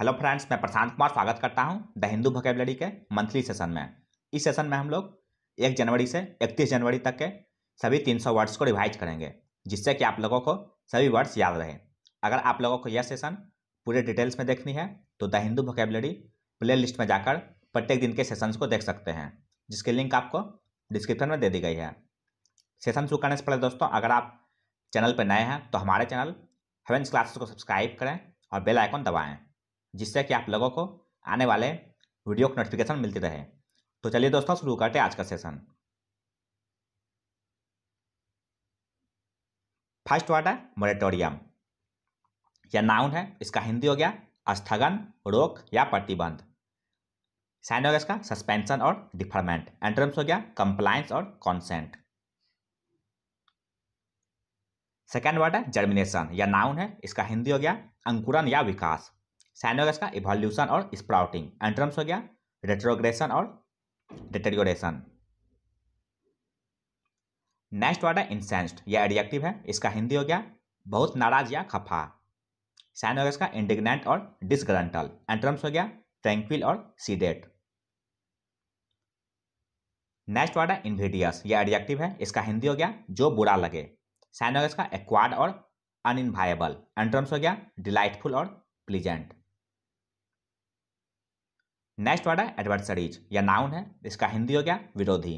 hello friends मैं प्रशांत कुमार स्वागत करता हूं द हिंदू वोकेबलरी के मंथली सेशन में इस सेशन में हम लोग एक जनवरी से इकतीस जनवरी तक के सभी तीन सौ वर्ड्स को रिवाइज करेंगे जिससे कि आप लोगों को सभी वर्ड्स याद रहे अगर आप लोगों को यह सेशन पूरे डिटेल्स में देखनी है तो the Hindu vocabulary playlist में जाकर प्रत्येक दिन के सेशन को देख सकते हैं जिसकी लिंक आपको डिस्क्रिप्शन में दे दी गई है सेशन शुरू करने से पहले दोस्तों अगर आप चैनल पर नए हैं तो हमारे चैनल हेवेंस क्लासेस को सब्सक्राइब करें और बेल आइकॉन दबाएं जिससे कि आप लोगों को आने वाले वीडियो को नोटिफिकेशन मिलती रहे तो चलिए दोस्तों शुरू करते आज का सेशन फर्स्ट वर्ड है मोरेटोरियम या नाउन है इसका हिंदी हो गया स्थगन रोक या प्रतिबंध साइन हो गया इसका सस्पेंशन और डिफरमेंट एंट्रम्स हो गया कंप्लायंस और कॉन्सेंट सेकेंड वर्ड है जर्मिनेशन या नाउन है इसका हिंदी हो गया अंकुरन या विकास साइन का इवोल्यूशन और स्प्राउटिंग एंट्रम्स हो गया रेट्रोग्रेशन और डिटेरियोरेशन नेक्स्ट वर्ड है इंसेंस्ड यह एडिएक्टिव है इसका हिंदी हो गया बहुत नाराज या खफा साइन का इंडिग्नेंट और डिसग्रंटल एंट्रम्स हो गया ट्रैंक्विल और सीडेट नेक्स्ट वर्ड है इन्विडियस यह एडिएक्टिव है इसका हिंदी हो गया जो बुरा लगे साइन का एक्वाड और अनइनवाइबल एंट्रम्स हो गया डिलाइटफुल और प्लीजेंट नेक्स्ट वर्ड है एडवर्सरीज या नाउन है इसका हिंदी हो गया विरोधी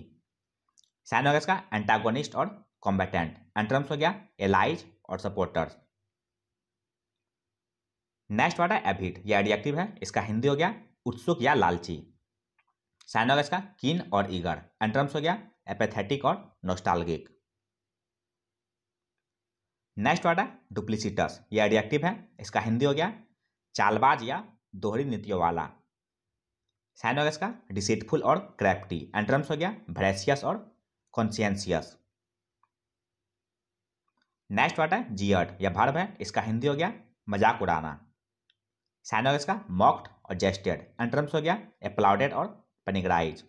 साइन हो गया इसका एंटागोनिस्ट और कॉम्बेटेंट एंट्रम्स हो गया एलाइज और सपोर्टर्स नेक्स्ट वर्ड है एबिट या एडियक्टिव है इसका हिंदी हो गया उत्सुक या लालची साइन हो गया इसका कीन और ईगर एंट्रम्स हो गया एपेथेटिक और नोस्टालगिक नेक्स्ट वर्ड है डुप्लिसिटस ये एडियक्टिव है इसका हिंदी हो गया चालबाज या दोहरी नीतियों वाला साइन हो गया इसका डिसीटफुल और क्रैप्टी एंट्रम्स हो गया भ्रेसियस और कॉन्सियंसियस नेक्स्ट वर्ड है जियर्ड या भर्व है इसका हिंदी हो गया मजाक उड़ाना साइन हो गया इसका मॉक्ड और जेस्टेड एंट्रम्स हो गया अप्लाउडेड और पनिग्राइज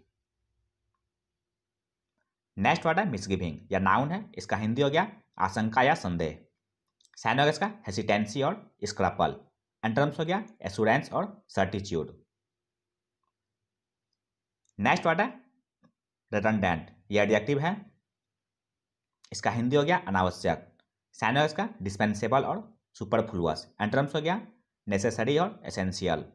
नेक्स्ट वर्ड है मिसगिविंग या नाउन है इसका हिंदी हो गया आशंका या संदेह साइन हो गया इसका हेसिटेंसी और स्क्रपल एंड्रम्स हो गया एश्योरेंस और सर्टिट्यूड नेक्स्ट वर्ड है रिटनडेंट ये एडजेक्टिव है इसका हिंदी हो गया अनावश्यक साइन इसका डिस्पेंसेबल और सुपरफ्लुअस एंट्रम्स हो गया नेसेसरी और एसेंशियल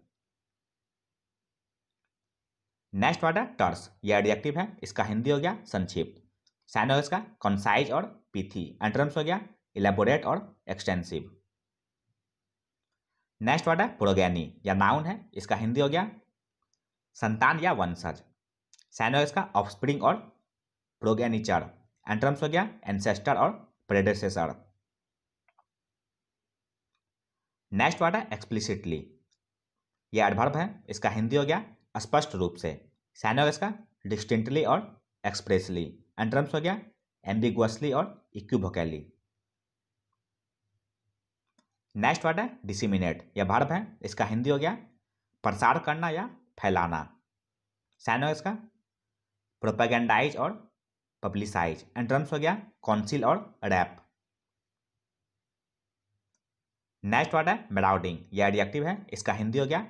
नेक्स्ट वर्ड है टर्स ये एडजेक्टिव है इसका हिंदी हो गया संक्षिप्त साइन इसका कॉन्साइज और पीथी एंट्रम्स हो गया इलेबोरेट और एक्सटेंसिव नेक्स्ट वर्ड है प्रोगैनी या नाउन है इसका हिंदी हो गया संतान या वंशज साइन का इसका ऑफस्प्रिंग और प्रोगेनिचर एंट्रम्स हो गया एनसेस्टर और प्रेडेसेसर नेक्स्ट वर्ड है एक्सप्लिसिटली ये एडभर्व है इसका हिंदी हो गया स्पष्ट रूप से साइन का इसका डिस्टिंक्टली और एक्सप्रेसली एंट्रम्स हो गया एम्बिगुअसली और इक्यूभोकैली नेक्स्ट वर्ड है डिसिमिनेट यह भर्व है इसका हिंदी हो गया प्रसार करना या फैलाना साइन का प्रोपागेंडाइज और पब्लिसाइज एंड हो गया कौंसिल और रैप नेक्स्ट वर्ड है मेराउडिंग यह एडजेक्टिव है इसका हिंदी हो गया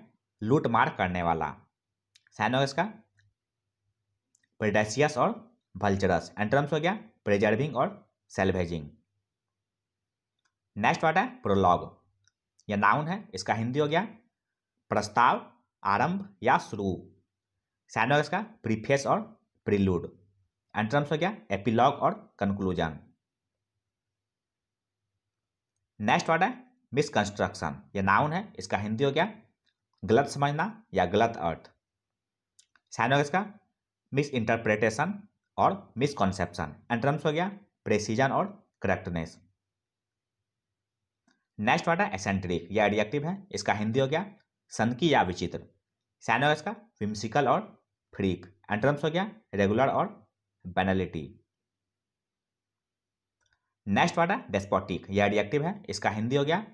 लूट मार करने वाला साइन होगा इसका प्रेडेसियस और भल्चरस एंड हो गया प्रिजर्विंग और सेल्वेजिंग नेक्स्ट वर्ड है प्रोलॉग यह नाउन है इसका हिंदी हो गया प्रस्ताव आरंभ या शुरू साइन होगा इसका प्रीफेस और प्रिलूड एंड टर्म्स हो गया एपिलॉग और कंक्लूजन नेक्स्ट वर्ड है मिसकंस्ट्रक्शन ये नाउन है इसका हिंदी हो गया गलत समझना या गलत अर्थ साइन हो गया इसका मिस इंटरप्रिटेशन और मिसकॉन्सेप्शन एंड टर्म्स हो गया प्रेसिजन और करेक्टनेस नेक्स्ट वर्ड है एसेंट्रिक या एडिएक्टिव है इसका हिंदी हो गया सनकी या विचित्र साइन हो गया इसका विमसिकल और फ्रीक एंड टर्म्स हो गया रेगुलर और बेनालिटी नेक्स्ट वर्ड है डेस्पोटिक यह रिएक्टिव है इसका हिंदी हो गया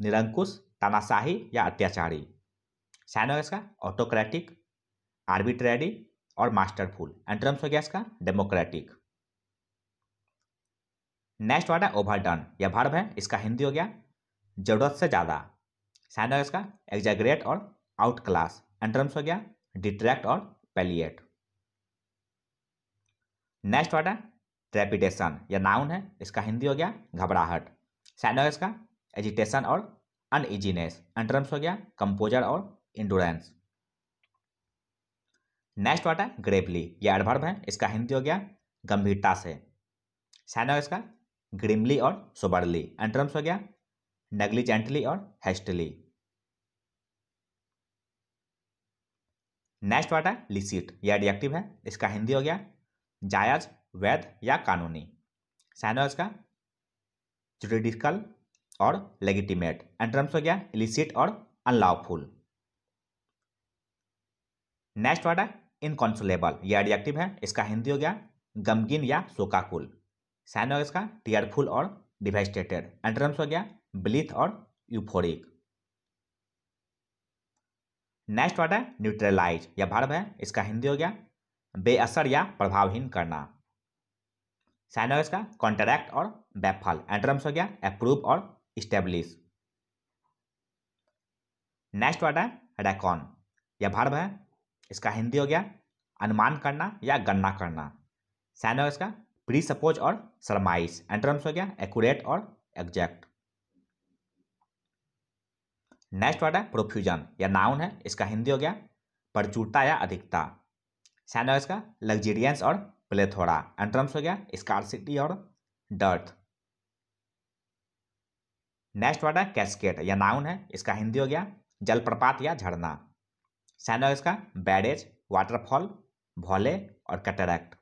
निरंकुश तानाशाही या अत्याचारी साइन हो गया इसका ऑटोक्रेटिक आर्बिट्रेरी और मास्टरफुल एंड टर्म्स हो गया इसका डेमोक्रेटिक नेक्स्ट वर्ड है ओवरडन यह भर्व है इसका हिंदी हो गया जरूरत से ज़्यादा साइन हो गया इसका एग्जैग्रेट और आउट क्लास एंड टर्म्स हो गया डिट्रैक्ट और पेलिएट नेक्स्ट वर्ड है ट्रेपिटेशन यह नाउन है इसका हिंदी हो गया घबराहट साइड है इसका एजिटेशन और अनइजीनेस एंट्रम्स हो गया कंपोजर और इंडोरेंस नेक्स्ट वर्ड है ग्रेवली यह एडभर्व है इसका हिंदी हो गया गंभीरता से साइड है इसका ग्रिमली और सुबरली एंट्रम्स हो गया नेग्लिजेंटली और हेस्टली नेक्स्ट वर्ड है लिसिट यह एडिएक्टिव है इसका हिंदी हो गया जायज वैध या कानूनी साइन है इसका जुडिडिकल और लेगिटिमेट एंड टर्म्स हो गया इलिसिट और अनलॉफुल नेक्स्ट वर्ड है इनकॉन्सुलेबल यह एडिएक्टिव है इसका हिंदी हो गया गमगिन या शोकाकुल साइन हो गया इसका टीयरफुल और डिवेस्टेटेड एंड टर्म्स हो गया ब्लिथ और यूफोरिक नेक्स्ट वर्ड है न्यूट्रलाइज या भर्व है इसका हिंदी हो गया बेअसर या प्रभावहीन करना साइन हो इसका कॉन्ट्रैक्ट और बैफल एंट्रम्स हो गया अप्रूव और स्टेब्लिश नेक्स्ट वर्ड है रेकॉन या भर्व है इसका हिंदी हो गया अनुमान करना या गणना करना साइन हो इसका प्री सपोज और सरमाइस एंट्रम्स हो गया एकट और एग्जैक्ट नेक्स्ट वर्ड है प्रोफ्यूजन या नाउन है इसका हिंदी हो गया प्रचुरता या अधिकता सैन इसका लग्जीरियंस और प्लेथोरा एंड हो गया स्कारसिटी और डर्थ नेक्स्ट वर्ड है कैस्केट या नाउन है इसका हिंदी हो गया जलप्रपात या झरना सैन इसका बैरेज वाटरफॉल भोले और कटरैक्ट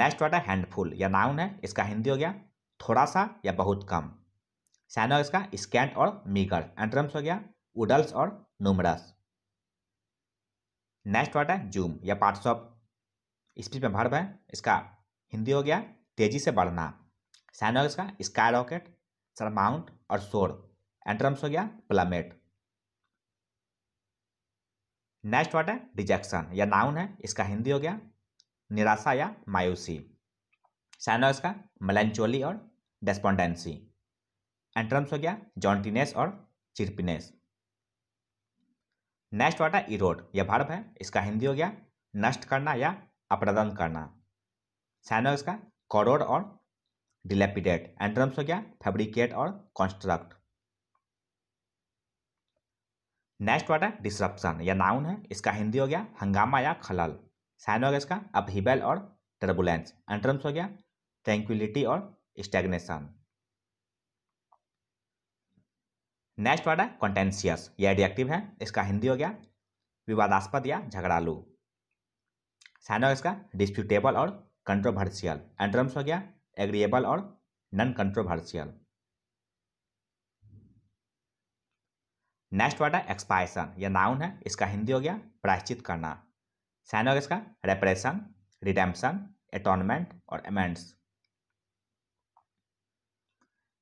नेक्स्ट वर्ड है हैंडफुल या नाउन है इसका हिंदी हो गया थोड़ा सा या बहुत कम सैनो इसका स्कैंट और मीगर एंट्रम्स हो गया उडल्स और नुमरस नेक्स्ट वर्ड है जूम या पार्ट्स ऑफ स्पीच में भर्व है इसका हिंदी हो गया तेजी से बढ़ना सैन इसका स्काई रॉकेट सरमाउंट और सोर एंट्रम्स हो गया प्लमेट नेक्स्ट वर्ड है रिजेक्शन या नाउन है इसका हिंदी हो गया निराशा या मायूसी सैन इसका मलेंचोली और डेस्पोंडेंसी एंट्रम्स हो गया जॉन्टीनेस और चिरपिनेस नेक्स्ट वर्ड है इरोड यह भार्ब है इसका हिंदी हो गया नष्ट करना या अप्रदन करना सैनो इसका कॉरोड और डिलेपिडेट एंट्रम्स हो गया फेब्रिकेट और कॉन्स्ट्रक्ट नेक्स्ट वर्ड है डिसरप्शन यह नाउन है इसका हिंदी हो गया हंगामा या खलल साइन हो गया इसका अपहिबल और टर्बुलेंस एंट्रम्स हो गया ट्रैंक्विलिटी और स्टेग्नेशन नेक्स्ट वर्ड है कॉन्टेंशियस ये एडिएक्टिव है इसका हिंदी हो गया विवादास्पद या झगड़ालू साइन हो इसका डिस्प्यूटेबल और कंट्रोवर्शियल एंड्रम्स हो गया एग्रीएबल और नॉन कंट्रोवर्शियल नेक्स्ट वर्ड है एक्सपायसन यह नाउन है इसका हिंदी हो गया प्रायश्चित करना साइन हो इसका रेपरेशन रिडेम्पशन एटोनमेंट और एमेंट्स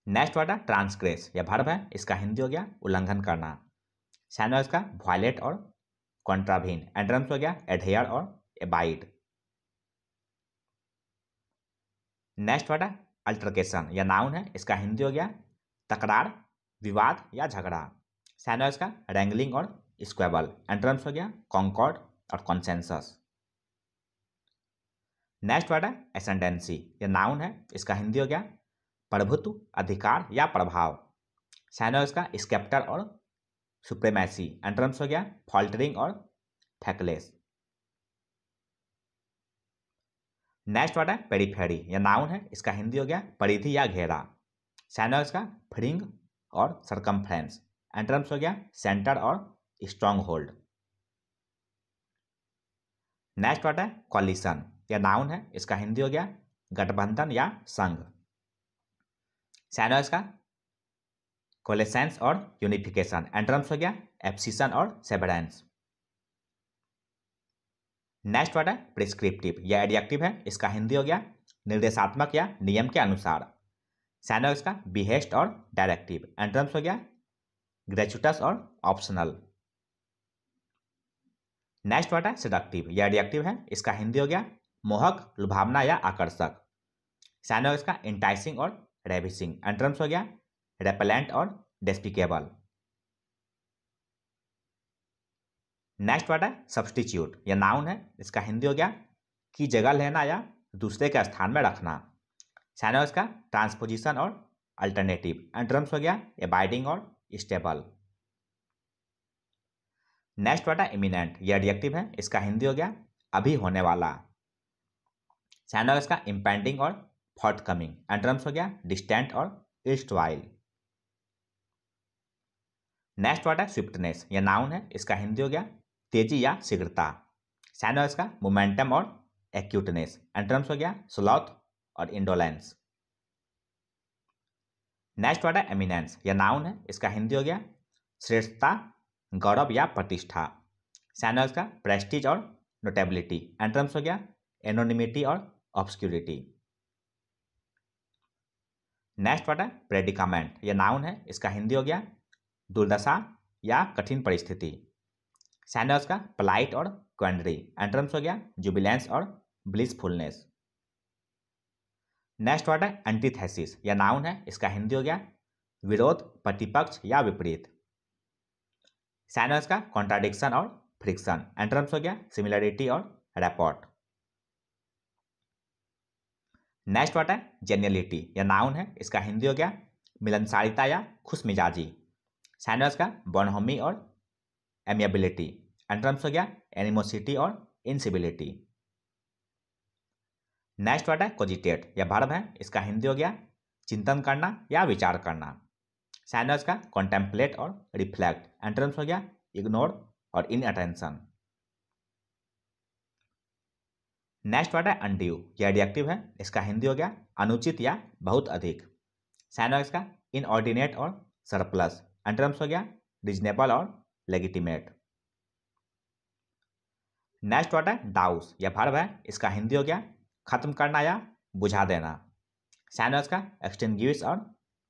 नेक्स्ट वर्ड है ट्रांसग्रेस यह भर्ब है इसका हिंदी हो गया उल्लंघन करना साइन का वॉयलेट और कॉन्ट्राभीन एंड्रम्स हो गया एडेयर और एबाइड नेक्स्ट वर्ड है अल्ट्रकेशन यह नाउन है इसका हिंदी हो गया तकरार विवाद या झगड़ा साइन का रेंगलिंग और स्क्वेबल एंड्रम्स हो गया कॉन्कॉर्ड और कॉन्सेंसस नेक्स्ट वर्ड है एसेंडेंसी यह नाउन है इसका हिंदी हो गया प्रभुत्व अधिकार या प्रभाव साइन का इसका स्केप्टर और सुप्रेमेसी एंट्रम्स हो गया फॉल्टरिंग और थैकलेस नेक्स्ट वर्ड है पेरीफेरी या नाउन है इसका हिंदी हो गया परिधि या घेरा साइन का इसका फ्रिंग और सरकमफ्रेंस एंट्रम्स हो गया सेंटर और स्ट्रॉन्ग होल्ड नेक्स्ट वर्ड है कॉलिसन या नाउन है इसका हिंदी हो गया गठबंधन या संघ सैन है इसका कोलेसेंस और यूनिफिकेशन एंड्रम्स हो गया एप्सिसन और सेबरेंस नेक्स्ट वर्ड है प्रिस्क्रिप्टिव या एडियक्टिव है इसका हिंदी हो गया निर्देशात्मक या नियम के अनुसार सैन है इसका बिहेस्ट और डायरेक्टिव एंड्रम्स हो गया ग्रेचुटस और ऑप्शनल नेक्स्ट वर्ड है सिडक्टिव या एडियक्टिव है इसका हिंदी हो गया मोहक लुभावना या आकर्षक सैन है इसका इंटाइसिंग और रेविसिंग एंट्रम्स हो गया रेपेलेंट और डेस्पिकेबल नेक्स्ट वर्ड है सब्सटीट्यूट यह नाउन है इसका हिंदी हो गया कि जगह लेना या दूसरे के स्थान में रखना सैन है इसका ट्रांसपोजिशन और अल्टरनेटिव एंट्रम्स हो गया एबाइडिंग और स्टेबल नेक्स्ट वर्ड है इमिनेंट यह एडजेक्टिव है इसका हिंदी हो गया अभी होने वाला सैन इसका इम्पेंडिंग और फॉर्थ कमिंग एंट्रम्स हो गया डिस्टेंट और ईस्ट वाइल नेक्स्ट वर्ड है स्विफ्टनेस यह नाउन है इसका हिंदी हो गया तेजी या शीघ्रता साइन है इसका मोमेंटम और एक्यूटनेस एंट्रम्स हो गया स्लॉथ और इंडोलेंस नेक्स्ट वर्ड है एमिनेंस यह नाउन है इसका हिंदी हो गया श्रेष्ठता गौरव या प्रतिष्ठा साइन है इसका प्रेस्टीज और नोटेबिलिटी एंट्रम्स हो गया एनोनिमिटी और ऑब्सक्यूरिटी नेक्स्ट वर्ड है प्रेडिकामेंट यह नाउन है इसका हिंदी हो गया दुर्दशा या कठिन परिस्थिति सैंड का प्लाइट और क्वेंड्री एंट्रम्स हो गया जुबिलेंस और ब्लिसफुलनेस नेक्स्ट वर्ड है एंटीथेसिस यह नाउन है इसका हिंदी हो गया विरोध प्रतिपक्ष या विपरीत सैनर्स का कॉन्ट्राडिक्शन और फ्रिक्शन एंट्रम्स हो गया सिमिलरिटी और रेपॉर्ट नेक्स्ट वर्ड है जेनियलिटी या नाउन है इसका हिंदी हो गया मिलनसारिता या खुश मिजाजी सैंडवर्स का बनहोमी और एमियबिलिटी एंट्रम्स हो गया एनिमोसिटी और इनसिबिलिटी नेक्स्ट वर्ड है कोजिटेट या भर्ब है इसका हिंदी हो गया चिंतन करना या विचार करना सैंडवर्स का कॉन्टेम्पलेट और रिफ्लेक्ट एंट्रम्स हो गया इग्नोर और इन अटेंशन नेक्स्ट वर्ड है अंडियो ये एडिएक्टिव है इसका हिंदी हो गया अनुचित या बहुत अधिक साइन का इसका इनऑर्डिनेट और सरप्लस एंट्रम्स हो गया रिजनेबल और लेगिटिमेट नेक्स्ट वर्ड है डाउस या भर्व है इसका हिंदी हो गया खत्म करना या बुझा देना साइन हो इसका एक्सटिंग्विश और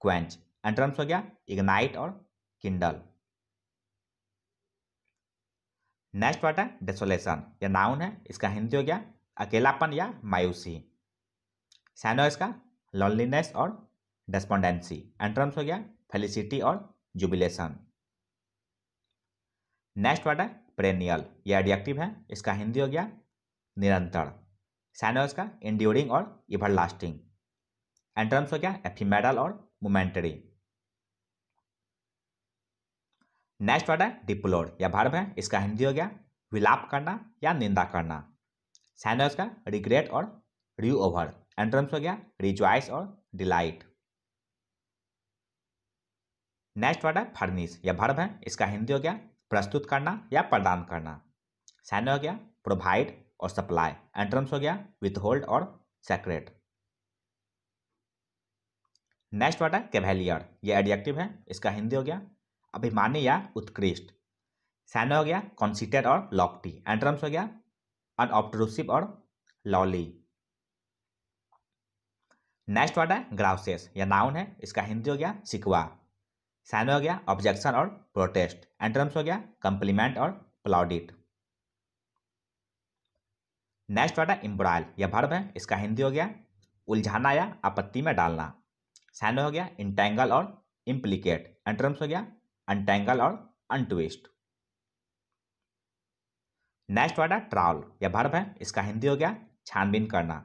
क्वेंच एंट्रम्स हो गया इग्नाइट और किंडल नेक्स्ट वर्ड है डेसोलेशन या नाउन है इसका हिंदी हो गया अकेलापन या मायूसी सैनोइस का लॉनलीनेस और डेस्पोंडेंसी एंट्रम्स हो गया फेलिसिटी और जुबिलेशन नेक्स्ट वर्ड है प्रेनियल ये एडियक्टिव है इसका हिंदी हो गया निरंतर सैनोइस का इंड्यूरिंग और इवर लास्टिंग एंट्रम्स हो गया एफिमेडल और मोमेंटरी नेक्स्ट वर्ड है डिप्लोर या भर्व है इसका हिंदी हो गया विलाप करना या निंदा करना साइन का रिग्रेट और री ओवर एंट्रम्स हो गया रिज्वाइस और डिलाइट नेक्स्ट वर्ड है फर्निश या भर्ब है इसका हिंदी हो गया प्रस्तुत करना या प्रदान करना सैन्य हो गया प्रोवाइड और सप्लाई एंट्रम्स हो गया विथ होल्ड और सेक्रेट नेक्स्ट वर्ड है कैवेलियर यह एडजेक्टिव है इसका हिंदी हो गया अभिमानी या उत्कृष्ट सैन्य हो गया कॉन्सिटेड और लॉकटी एंट्रम्स हो गया आर ऑप्ट्रोसिव और लॉली नेक्स्ट वर्ड है ग्राउसेस या नाउन है इसका हिंदी हो गया सिकवा साइन हो गया ऑब्जेक्शन और प्रोटेस्ट एंट्रम्स हो गया कंप्लीमेंट और प्लाउडिट नेक्स्ट वर्ड है इम्ब्रॉयल या भर्ब है इसका हिंदी हो गया उलझाना या आपत्ति में डालना साइन हो गया इंटेंगल और इम्प्लीकेट एंट्रम्स हो गया अनटेंगल और अनट्विस्ट नेक्स्ट वर्ड है ट्रावल यह भर्ब है इसका हिंदी हो गया छानबीन करना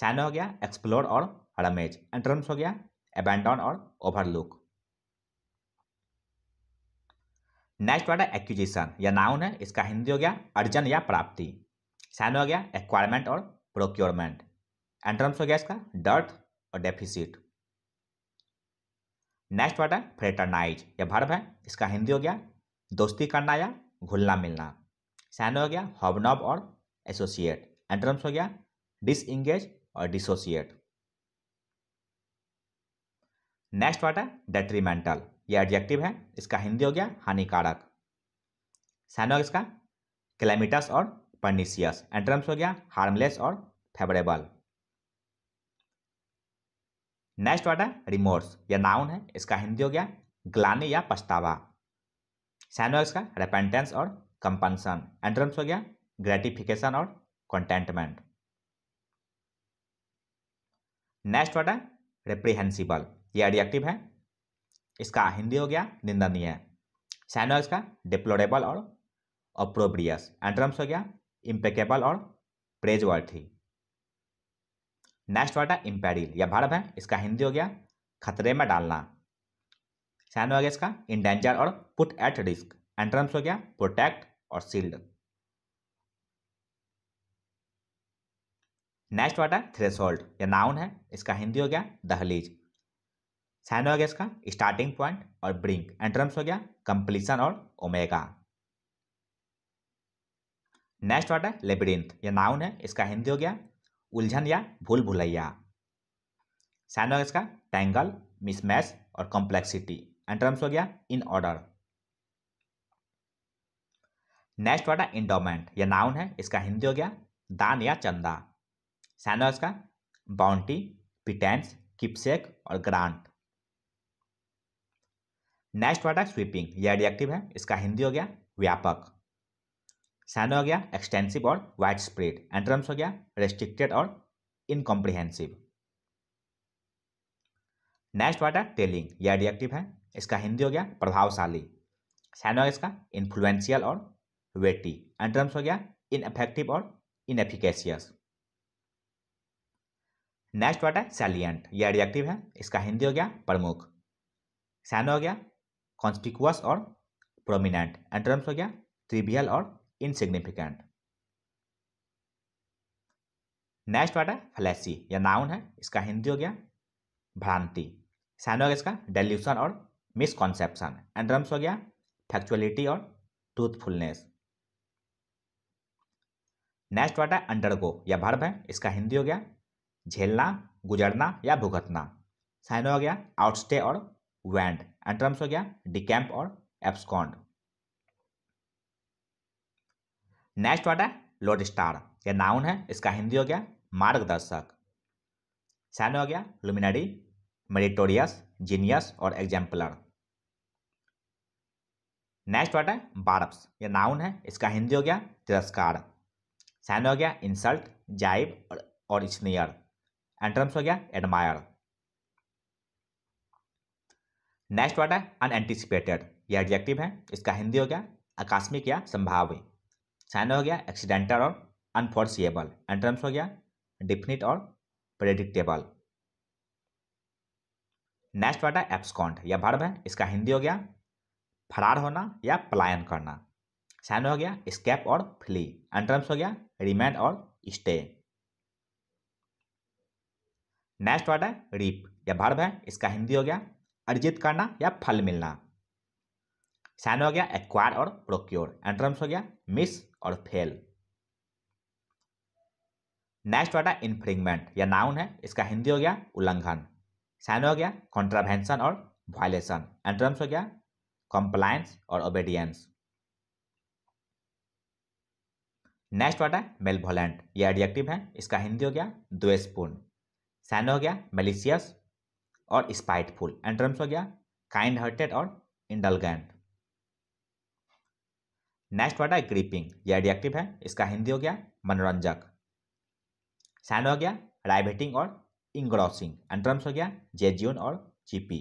सैन्य हो गया एक्सप्लोर और हड़मेज एंट्रेंस हो गया एबेंडन और ओवरलुक नेक्स्ट वर्ड है एक्विजिशन या नाउन है इसका हिंदी हो गया अर्जन या प्राप्ति सैन्य हो गया एक्वायरमेंट और प्रोक्योरमेंट एंट्रेंस हो गया इसका डर्थ और डेफिसिट नेक्स्ट वर्ड है फ्रेटरनाइज यह भर्व है इसका हिंदी हो गया दोस्ती करना या घुलना मिलना सैंडो हो गया हॉबनॉब और एसोसिएट एंट्रम्स हो गया डिस और डिसोसिएट नेक्स्ट वर्ड है डेट्रीमेंटल ये एडजेक्टिव है इसका हिंदी हो गया हानिकारक सैनो इसका क्लेमिटस और पर्निशियस एंट्रम्स हो गया हार्मलेस और फेवरेबल नेक्स्ट वर्ड है रिमोर्स यह नाउन है इसका हिंदी हो गया ग्लानी या पछतावा सैनो इसका रेपेंटेंस और कंपनसन एंड टर्म्स हो गया ग्रेटिफिकेशन और कंटेंटमेंट नेक्स्ट वर्ड है रेप्रीहेंसिबल ये एडिएक्टिव है इसका हिंदी हो गया निंदनीय सैनो का डिप्लोरेबल और अप्रोब्रियस एंड टर्म्स हो गया इम्पेकेबल और प्रेज वर्थी नेक्स्ट वर्ड है इम्पेरिल यह भारत है इसका हिंदी हो गया खतरे में डालना सैन हो गया इसका इंडेंजर और put at risk antonyms हो गया प्रोटेक्ट और सील्ड नेक्स्ट वर्ड है थ्रेसोल्ड यह नाउन है इसका हिंदी हो गया दहलीज साइन हो गया इसका स्टार्टिंग पॉइंट और ब्रिंक एंड हो गया कंप्लीसन और ओमेगा नेक्स्ट वर्ड है लेबिडिंथ यह नाउन है इसका हिंदी हो गया उलझन या भूल भुलैया साइन हो गया इसका टैंगल मिसमैच और कॉम्प्लेक्सिटी एंड हो गया इन ऑर्डर नेक्स्ट वर्ड है इंडोमेंट यह नाउन है इसका हिंदी हो गया दान या चंदा सैनो का बाउंटी पिटेंस किपसेक और ग्रांट नेक्स्ट वर्ड है स्वीपिंग यह एडियक्टिव है इसका हिंदी हो गया व्यापक सैनो हो गया एक्सटेंसिव और वाइड स्प्रेड एंट्रम्स हो गया रेस्ट्रिक्टेड और इनकॉम्प्रिहेंसिव नेक्स्ट वर्ड है टेलिंग यह एडियक्टिव है इसका हिंदी हो गया प्रभावशाली सैनो इसका इन्फ्लुएंशियल और वेटी एंड टर्म्स हो गया इन इफेक्टिव और इन एफिकेसियस नेक्स्ट वर्ड है सैलियंट ये एडजेक्टिव है इसका हिंदी हो गया प्रमुख सैन हो गया कॉन्स्टिकुअस और प्रोमिनेंट एंड टर्म्स हो गया ट्रिबियल और इनसिग्निफिकेंट नेक्स्ट वर्ड है फ्लैसी या नाउन है इसका हिंदी हो गया भ्रांति सैन हो गया इसका डेल्यूशन और मिसकॉन्सेप्शन एंड टर्म्स हो गया फैक्चुअलिटी और ट्रूथफुलनेस नेक्स्ट वर्ड है अंडरगो यह भर्ब है इसका हिंदी हो गया झेलना गुजरना या भुगतना साइन हो गया आउटस्टे और वैंड एंड टर्म्स हो गया डिकैम्प और एब्सकॉन्ड नेक्स्ट वर्ड है लोड स्टार यह नाउन है इसका हिंदी हो गया मार्गदर्शक साइन हो गया लुमिनरी मेडिटोरियस जीनियस और एग्जाम्पलर नेक्स्ट वर्ड है बारप्स यह नाउन है इसका हिंदी हो गया तिरस्कार सैन हो गया इंसल्ट जाइब और, और स्नेयर एंट्रम्स हो गया एडमायर नेक्स्ट वर्ड है अनएंटिसिपेटेड यह एडजेक्टिव है इसका हिंदी हो गया आकस्मिक या संभाव्य साइन हो गया एक्सीडेंटल और अनफोर्सिएबल एंट्रम्स हो गया डिफिनिट और प्रेडिक्टेबल नेक्स्ट वर्ड है एप्सकॉन्ट यह भर्व है इसका हिंदी हो गया फरार होना या पलायन करना सैंड हो गया स्केप और फ्ली एंट्रम्स हो गया रिमेंड और स्टे नेक्स्ट वर्ड है रिप या भर्ब है इसका हिंदी हो गया अर्जित करना या फल मिलना सैन हो गया एक्वायर और प्रोक्योर एंट्रम्स हो गया मिस और फेल नेक्स्ट वर्ड है इन्फ्रिंगमेंट या नाउन है इसका हिंदी हो गया उल्लंघन साइन हो गया कॉन्ट्रावेंशन और वायलेशन एंट्रम्स हो गया कंप्लायंस और ओबेडियंस नेक्स्ट वर्ड है मेलभोलेंट ये एडजेक्टिव है इसका हिंदी हो गया द्वेषपूर्ण सैन हो गया मेलिशियस और स्पाइटफुल एंड टर्म्स हो गया काइंड हार्टेड और इंडलगेंट नेक्स्ट वर्ड है ग्रीपिंग ये एडजेक्टिव है इसका हिंदी हो गया मनोरंजक सैन हो गया राइवेटिंग और इंग्रॉसिंग एंड टर्म्स हो गया जेज्यून और चीपी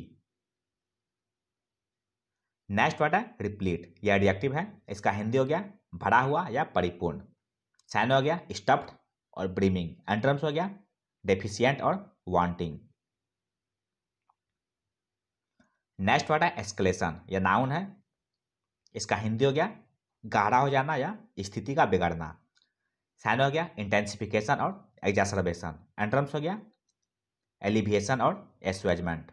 नेक्स्ट वर्ड है रिप्लीट ये एडजेक्टिव है इसका हिंदी हो गया भरा हुआ या परिपूर्ण साइन हो गया स्टफ्ड और ब्रीमिंग एंट्रम्स हो गया डेफिशियंट और वांटिंग नेक्स्ट वर्ड है एस्केलेशन यह नाउन है इसका हिंदी हो गया गाढ़ा हो जाना या स्थिति का बिगड़ना साइन हो गया इंटेंसिफिकेशन और एग्जासरबेशन एंट्रम्स हो गया एलिविएशन और एसवेजमेंट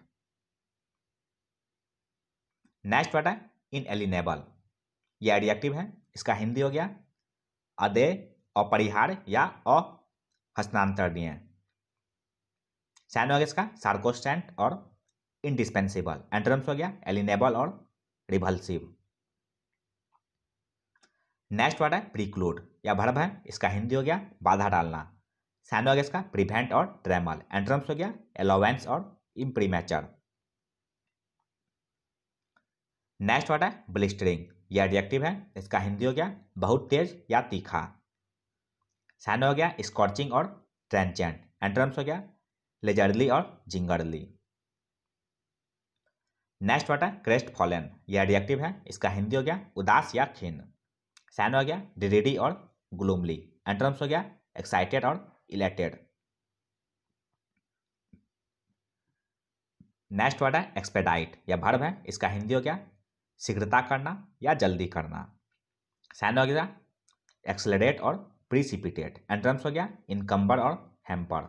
नेक्स्ट वर्ड है इन एलिनेबल यह एडियक्टिव है इसका हिंदी हो गया अदे अपरिहार या अ हस्तांतरणीय सैन हो गया इसका सार्कोस्टेंट और इनडिस्पेंसिबल एंट्रम्स हो गया एलिनेबल और रिवल्सिव नेक्स्ट वर्ड है प्रीक्लूड या भर्ब है इसका हिंदी हो गया बाधा डालना सैन हो गया इसका प्रिवेंट और ट्रेमल एंट्रम्स हो गया एलोवेंस और इम्प्रीमेचर नेक्स्ट वर्ड है ब्लिस्टरिंग यह एडजेक्टिव है इसका हिंदी हो गया बहुत तेज या तीखा सैंड हो गया स्कॉर्चिंग और ट्रेंचेंट एंड ट्रम्स हो गया लेजरली और जिंगरली नेक्स्ट वर्ड है क्रेस्ट फॉलन यह रिएक्टिव है इसका हिंदी हो गया उदास या खीन सैन हो गया डिडीडी और ग्लूमली एंड हो गया एक्साइटेड और इलेक्टेड नेक्स्ट वर्ड है एक्सपेडाइट या भर्व है इसका हिंदी हो गया शीघ्रता करना या जल्दी करना सैन हो गया एक्सलरेट और प्रिसिपिटेट एंट्रम्स हो गया इनकम्बर और हेम्पर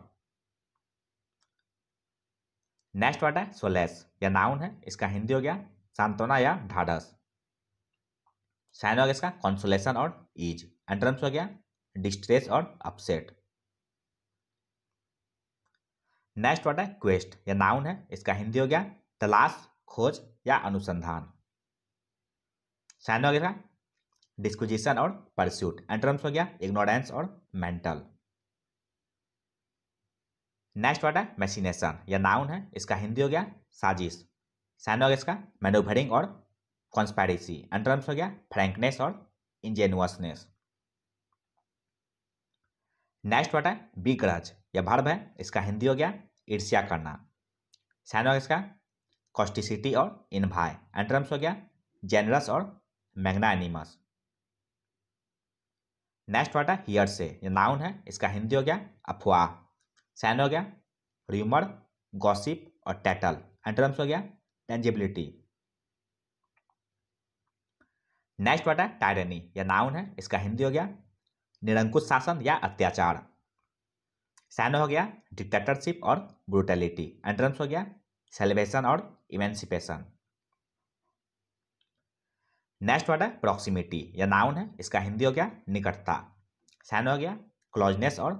नेक्स्ट वर्ड है सोलेस या नाउन है इसका हिंदी हो गया सांत्वना या ढाढ़स साइन हो गया इसका कॉन्सोलेशन और ईज एंट्रम्स हो गया डिस्ट्रेस और अपसेट नेक्स्ट वर्ड है क्वेस्ट या नाउन है इसका हिंदी हो गया तलाश खोज या अनुसंधान साइन हो गया डिस्कोजिशन और परस्यूट एंट्रम्स हो गया इग्नोरेंस और मेंटल नेक्स्ट वर्ड है मैसिनेशन यह नाउन है इसका हिंदी हो गया साजिश साइन हो गया इसका मैनोवरिंग और कॉन्स्पायरेसी एंट्रम्स हो गया फ्रेंकनेस और इंजेनुअसनेस नेक्स्ट वर्ड है बी ग्रज यह भर्ब है इसका हिंदी हो गया ईर्ष्या करना साइन हो गया इसका कॉस्टिसिटी और इनभाय एंट्रम्स हो गया जेनरस और मैग्नानिमस नेक्स्ट वर्ड है हियर से ये नाउन है इसका हिंदी हो गया अफवाह सैन हो गया र्यूमर गॉसिप और टैटल एंट्रम्स हो गया टेंजिबिलिटी नेक्स्ट वर्ड है टायरनी यह नाउन है इसका हिंदी हो गया निरंकुश शासन या अत्याचार सैन हो गया डिक्टेटरशिप और ब्रुटेलिटी एंट्रम्स हो गया सेलिब्रेशन और इमेंसिपेशन नेक्स्ट वर्ड है प्रॉक्सिमिटी या नाउन है इसका हिंदी हो गया निकटता सैन हो गया क्लोजनेस और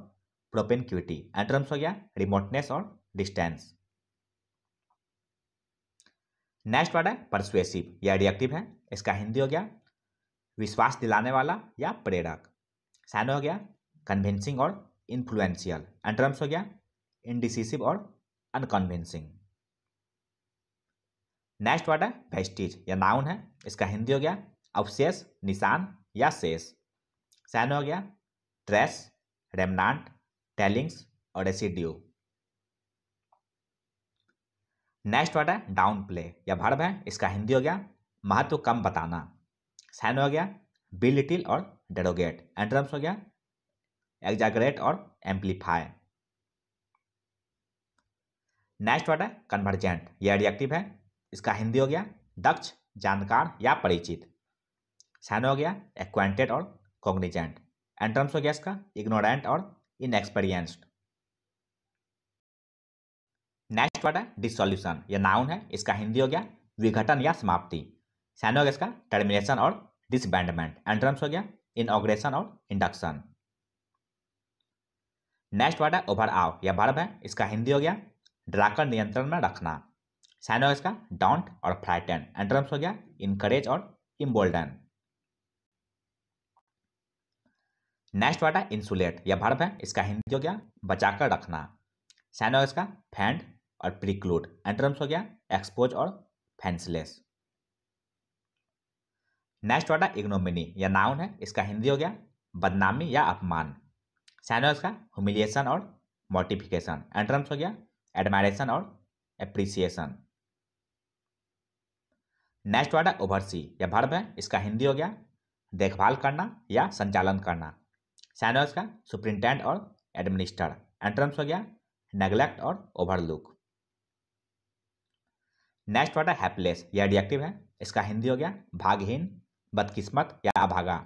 प्रोपेनक्यूटी एंट्रम्स हो गया रिमोटनेस और डिस्टेंस नेक्स्ट वर्ड है परसुएसिव या रिएक्टिव है इसका हिंदी हो गया विश्वास दिलाने वाला या प्रेरक सैन हो गया कन्विंसिंग और इन्फ्लुएंशियल एंट्रम्स हो गया इनडिसिसिव और अनकन्विंसिंग नेक्स्ट वर्ड है भेस्टिज या नाउन है इसका हिंदी हो गया अवशेष निशान या शेष सैन हो गया ट्रेस रेमनाट टेलिंग्स और रेसिड्यू नेक्स्ट वर्ड है डाउन प्ले या भर्ब है इसका हिंदी हो गया महत्व कम बताना सैन हो गया बी लिटिल और डेरोगेट एंड्रम्स हो गया एग्जाग्रेट और एम्पलीफाई नेक्स्ट वर्ड है कन्वर्जेंट यह रिएक्टिव है इसका हिंदी हो गया दक्ष जानकार या परिचित साइन हो गया एक्वांटेड और कॉग्निजेंट एंट्रम्स हो गया इसका इग्नोरेंट और इनएक्सपीरियंस्ड नेक्स्ट वर्ड है डिसोल्यूशन यह नाउन है इसका हिंदी हो गया विघटन या समाप्ति साइन हो गया इसका टर्मिनेशन और डिसबैंडमेंट एंट्रम्स हो गया इनऑग्रेशन और इंडक्शन नेक्स्ट वर्ड है ओवर आव यह भर्व है इसका हिंदी हो गया ड्राकर नियंत्रण में रखना साइन होगा इसका डॉन्ट और फ्लाइटन एंट्रम्स हो गया इनकरेज और इम्बोल्डन नेक्स्ट वर्ड है इंसुलेट यह भर्ब है इसका हिंदी हो गया बचाकर रखना साइन होगा इसका फैंड और प्रिक्लूड एंड हो गया एक्सपोज और फैंसलेस नेक्स्ट वर्ड है इग्नोमिनी या नाउन है इसका हिंदी हो गया बदनामी या अपमान साइन होगा इसका ह्यूमिलिएशन और मोटिफिकेशन एंट्रम्स हो गया एडमायरेशन और एप्रिसिएशन नेक्स्ट वर्ड है ओवरसी या भर्व है इसका हिंदी हो गया देखभाल करना या संचालन करना सैनोज का सुप्रिंटेंड और एडमिनिस्टर एंट्रम्स हो गया नेग्लेक्ट और ओवरलुक नेक्स्ट वर्ड है हैपलेस यह है इसका हिंदी हो गया भागहीन बदकिस्मत या अभागा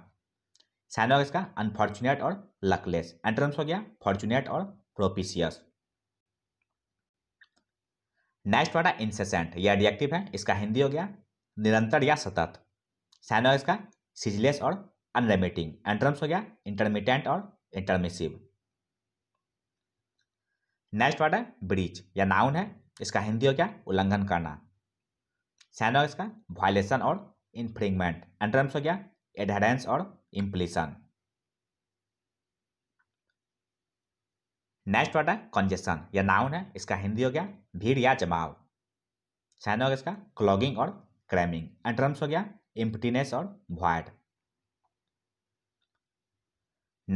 साइन इसका अनफॉर्चुनेट और लकलेस एंट्रम्स हो गया फॉर्चुनेट और प्रोपिशियस नेक्स्ट वर्ड है इंसेसेंट यह रिएक्टिव है इसका हिंदी हो गया निरंतर या सतत साइन का सीजलेस और अनलिमिटिंग एंट्रम्स हो गया इंटरमीडियंट और इंटरमिसिव नेक्स्ट वर्ड है ब्रीच या नाउन है इसका हिंदी हो गया उल्लंघन करना साइन का इसका वायलेशन और इन्फ्रिंगमेंट एंट्रम्स हो गया एडहरेंस और इम्प्लीसन नेक्स्ट वर्ड है कंजेशन या नाउन है इसका हिंदी हो गया भीड़ या जमाव साइन इसका क्लॉगिंग और क्रैमिंग एंड टर्म्स हो गया एम्पटीनेस और वॉयड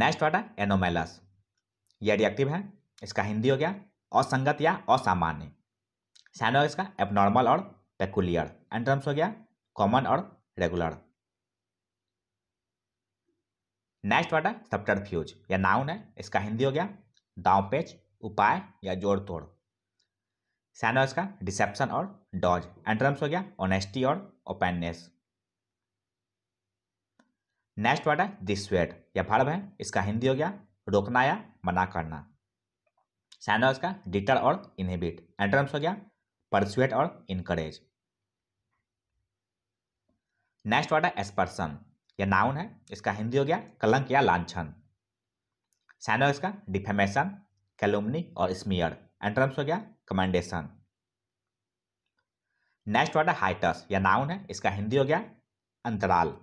नेक्स्ट वाटा एनोमेलस यह रिएक्टिव है इसका हिंदी हो गया असंगत या असामान्य सैनो इसका एबनॉर्मल और पेकुलियर एंड टर्म्स हो गया कॉमन और रेगुलर नेक्स्ट वाटा सप्टर सप्टरफ्यूज या नाउन है इसका हिंदी हो गया दाव पेच उपाय या जोड़ तोड़ सैंडर्स का डिसेप्शन और डॉज एंट्रम्स हो गया ऑनेस्टी और ओपेननेस नेक्स्ट वर्ड है दिस्वेट यह भार्व है इसका हिंदी हो गया रोकना या मना करना सैंडर्स का डिटर और इनहिबिट एंट्रम्स हो गया परसुएट और इनकरेज नेक्स्ट वर्ड है एस्पर्सन या नाउन है इसका हिंदी हो गया कलंक या लाछन सैनोज का डिफेमेशन कैलोमनी और स्मियर एंट्रम्स हो गया कमेंडेशन नेक्स्ट वर्ड है हाइटस या नाउन है इसका हिंदी हो गया अंतराल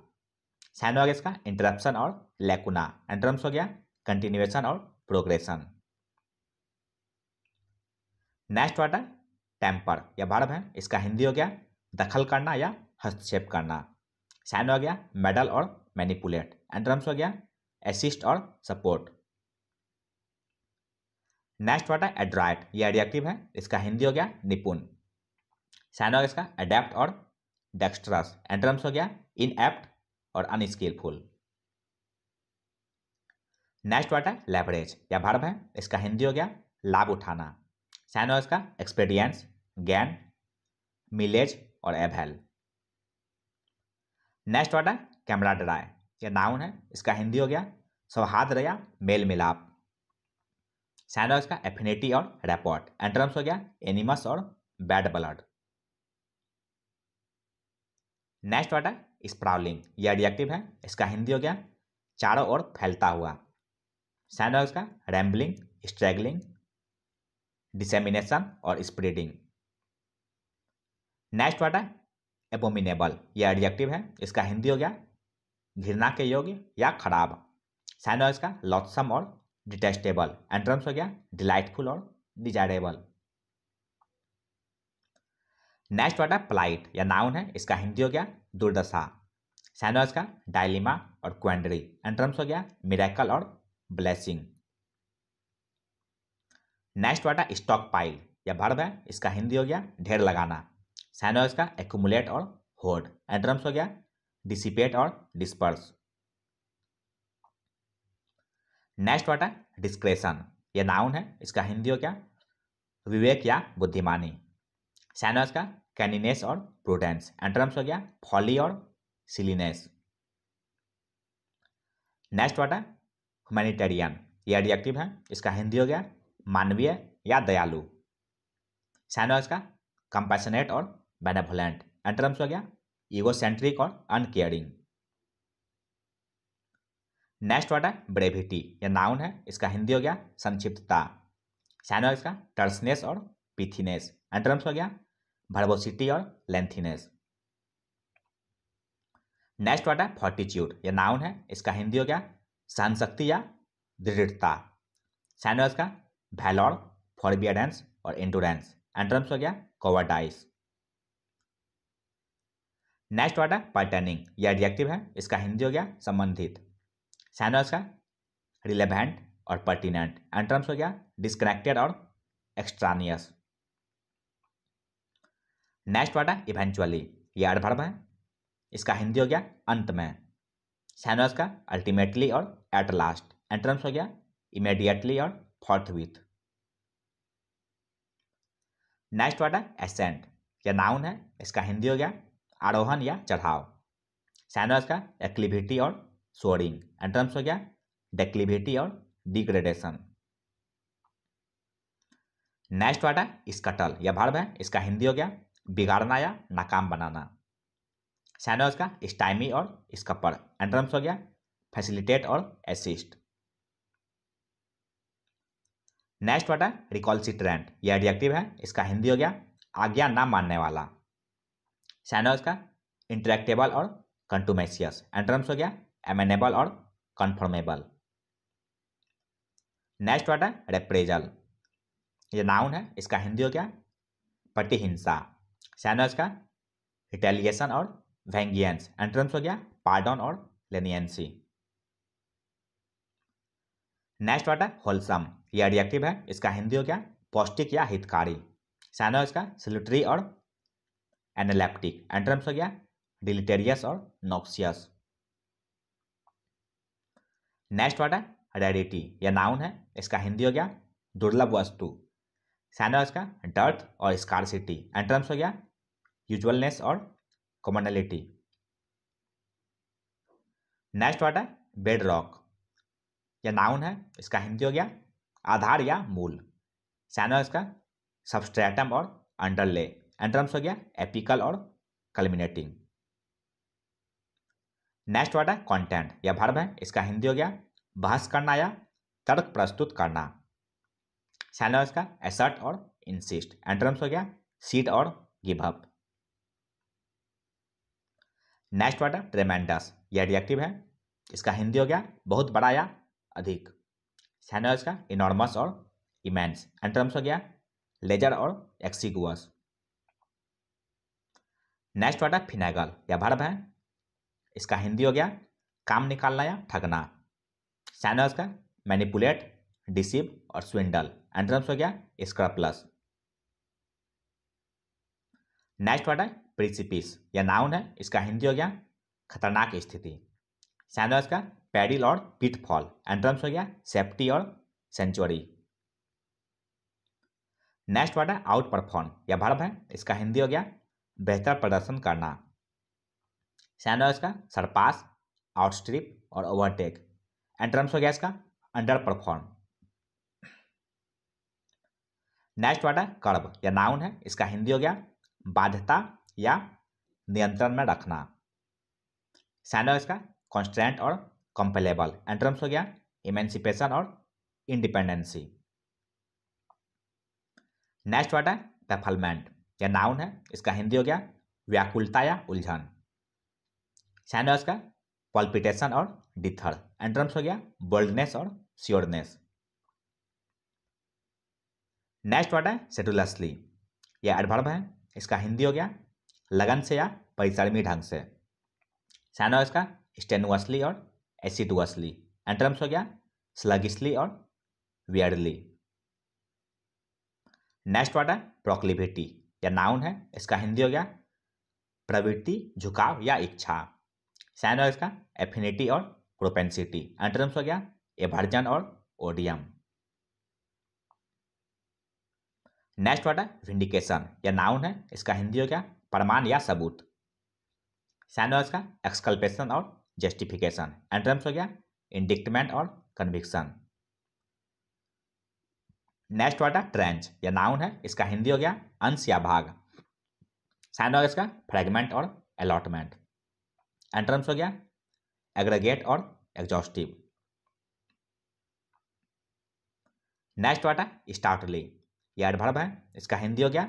साइन हो गया इसका इंटरप्शन और लेकुना एंट्रम्स हो गया कंटिन्यूएशन और प्रोग्रेशन नेक्स्ट वर्ड है टेम्पर या भारत है इसका हिंदी हो गया दखल करना या हस्तक्षेप करना साइन हो गया मेडल और मैनिपुलेट एंट्रम्स हो गया असिस्ट और सपोर्ट नेक्स्ट वर्ड है एड्राइट ये एडियक्टिव है इसका हिंदी हो गया निपुण साइन हो गया इसका एडेप्ट और डेक्स्ट्रस एंड्रम्स हो गया इनएप्ट और अनस्किलफुल नेक्स्ट वर्ड है लेवरेज या भर्व है इसका हिंदी हो गया लाभ उठाना साइन हो इसका एक्सपीरियंस ज्ञान मिलेज और एभेल नेक्स्ट वर्ड है कैमरा ड्राई यह नाउन है इसका हिंदी हो गया सौहार्द या मेल मिलाप शायद है इसका एफिनिटी और रेपोर्ट एंट्रम्स हो गया एनिमस और बैड ब्लड नेक्स्ट वर्ड है स्प्राउलिंग यह रिएक्टिव है इसका हिंदी हो गया चारों ओर फैलता हुआ शायद है इसका रैम्बलिंग स्ट्रैगलिंग डिसेमिनेशन और स्प्रेडिंग नेक्स्ट वर्ड है एबोमिनेबल यह रिएक्टिव है इसका हिंदी हो गया घृणा के योग्य या खराब शायद इसका लॉत्सम और डिटेस्टेबल एंट्रम्स हो गया डिलाइटफुल और डिजायरेबल नेक्स्ट वर्ड है प्लाइट या नाउन है इसका हिंदी हो गया दुर्दशा सैनोज का डायलिमा और क्वेंडरी एंट्रम्स हो गया मिराकल और ब्लेसिंग नेक्स्ट वर्ड है स्टॉक पाइल या भर्ब है इसका हिंदी हो गया ढेर लगाना सैनोज का एकुमुलेट और होड एंट्रम्स हो गया डिसिपेट और डिस्पर्स नेक्स्ट वाटा है डिस्क्रेशन ये नाउन है इसका हिंदी हो क्या विवेक या बुद्धिमानी सैनोज का कैनिनेस और प्रूडेंस एंट्रम्स हो गया फॉली और सिलीनेस नेक्स्ट वाटा है ह्यूमैनिटेरियन ये एडजेक्टिव है इसका हिंदी हो गया मानवीय या दयालु सैनोज का कंपैशनेट और बेनेवोलेंट एंट्रम्स हो गया ईगोसेंट्रिक और अनकेयरिंग नेक्स्ट वर्ड है ब्रेविटी यह नाउन है इसका हिंदी हो गया संक्षिप्तता साइन इसका टर्सनेस और पिथिनेस एंट्रम्स हो गया भर्बोसिटी और लेंथिनेस नेक्स्ट वर्ड है फॉर्टिट्यूड यह नाउन है इसका हिंदी हो गया सहन शक्ति या दृढ़ता साइन का इसका वैलॉर फॉरबियडेंस और इंडोरेंस एंट्रम्स हो गया कोवाडाइस नेक्स्ट वर्ड है पर्टर्निंग यह एडजेक्टिव है इसका हिंदी हो गया संबंधित सैनर्स का रिलेवेंट और पर्टिनेंट एंड टर्म्स हो गया डिस्कनेक्टेड और एक्सट्रानियस नेक्स्ट वर्ड है इवेंचुअली ये एडभर्व है इसका हिंदी हो गया अंत में सैनर्स का अल्टीमेटली और एट लास्ट एंड टर्म्स हो गया इमेडिएटली और फोर्थ विथ नेक्स्ट वर्ड है एसेंट यह नाउन है इसका हिंदी हो गया आरोहण या चढ़ाव सैनर्स का एक्लिविटी और सोडिंग एंड टर्म्स हो गया डेक्लिविटी और डिग्रेडेशन नेक्स्ट वर्ड है स्कटल यह भर्व है इसका हिंदी हो गया बिगाड़ना या नाकाम बनाना सैनोज का स्टाइमी और स्कपर एंड टर्म्स हो गया फैसिलिटेट और एसिस्ट नेक्स्ट वर्ड है रिकॉल्सिट्रेंट यह एडजेक्टिव है इसका हिंदी हो गया आज्ञा ना मानने वाला सैनोज का इंटरेक्टेबल और कंटूमेसियस एंड टर्म्स हो गया एमेनेबल और कन्फर्मेबल नेक्स्ट वर्ड है रेप्रेजल ये नाउन है इसका हिंदी हो गया प्रतिहिंसा सैन इसका रिटेलिएशन और वेंगियंस एंट्रेंस हो गया पार्डन और लेनियंसी नेक्स्ट वर्ड है होलसम यह रिएक्टिव है इसका हिंदी हो गया पौष्टिक या हितकारी सैनो इसका सिलिट्री और एनालेप्टिक एंट्रेंस हो गया डिलिटेरियस और नॉक्सियस नेक्स्ट वर्ड है रेडिटी यह नाउन है इसका हिंदी हो गया दुर्लभ वस्तु सैनो इसका डर्थ और स्कारसिटी एंड टर्म्स हो गया यूजलनेस और कॉमनलिटी नेक्स्ट वर्ड है बेड रॉक यह नाउन है इसका हिंदी हो गया आधार या मूल सैनो इसका सबस्ट्रेटम और अंडरले एंड टर्म्स हो गया एपिकल और कलमिनेटिंग नेक्स्ट वर्ड है कॉन्टेंट यह भर्ब है इसका हिंदी हो गया बहस करना या तर्क प्रस्तुत करना सैन इसका एसर्ट और इंसिस्ट एंड्रम्स हो गया सीट और गिव नेक्स्ट वर्ड है ट्रेमेंडस यह रिएक्टिव है इसका हिंदी हो गया बहुत बड़ा या अधिक सैन का इसका इनॉर्मस और इमेंस एंड्रम्स हो गया लेजर और एक्सिगुअस नेक्स्ट वर्ड है फिनेगल या भर्ब है इसका हिंदी हो गया काम निकालना या ठगना सैनर्स का मैनिपुलेट डिसीव और स्विंडल एंड्रम्स हो गया इसका प्लस नेक्स्ट वर्ड है प्रिंसिपिस या नाउन है इसका हिंदी हो गया खतरनाक स्थिति सैनर्स का पैडिल और पिटफॉल एंड्रम्स हो गया सेफ्टी और सेंचुरी नेक्स्ट वर्ड है आउट परफॉर्म या भर्ब है इसका हिंदी हो गया बेहतर प्रदर्शन करना सैंड का सरपास आउटस्ट्रिप और ओवरटेक एंड टर्म्स हो गया इसका अंडर परफॉर्म नेक्स्ट वर्ड है कर्ब या नाउन है इसका हिंदी हो गया बाध्यता या नियंत्रण में रखना सैंड का कॉन्स्टेंट और कंपेलेबल एंड टर्म्स हो गया इमेंसिपेशन और इंडिपेंडेंसी नेक्स्ट वर्ड है पेफलमेंट या नाउन है इसका हिंदी हो गया व्याकुलता या उलझन सैनोस का पॉल्पिटेशन और डिथर एंट्रम्स हो गया बोल्डनेस और श्योरनेस नेक्स्ट वर्ड है सेटुलसली यह एडभर्व है इसका हिंदी हो गया लगन से या परिसर्मी ढंग से सैनो इसका स्टेनुअसली और एसिडुअसली एंट्रम्स हो गया स्लगिसली और वियरली नेक्स्ट वर्ड है प्रोक्लिविटी या नाउन है इसका हिंदी हो गया प्रवृत्ति झुकाव या इच्छा साइन और इसका एफिनिटी और प्रोपेंसिटी एंटरम्स हो गया एवर्जन और ओडियम नेक्स्ट वर्ड है विंडिकेशन या नाउन है इसका हिंदी हो गया प्रमाण या सबूत साइन होगा इसका एक्सकल्पेशन और जस्टिफिकेशन एंट्रम्स हो गया इंडिक्टमेंट और कन्विक्सन नेक्स्ट वर्ड है ट्रेंच या नाउन है इसका हिंदी हो गया अंश या भाग साइन का इसका फ्रेगमेंट और अलॉटमेंट एंट्रम्स हो गया एग्रगेट और एग्जॉस्टिव नेक्स्ट वर्ड है स्टार्टली ये है इसका हिंदी हो गया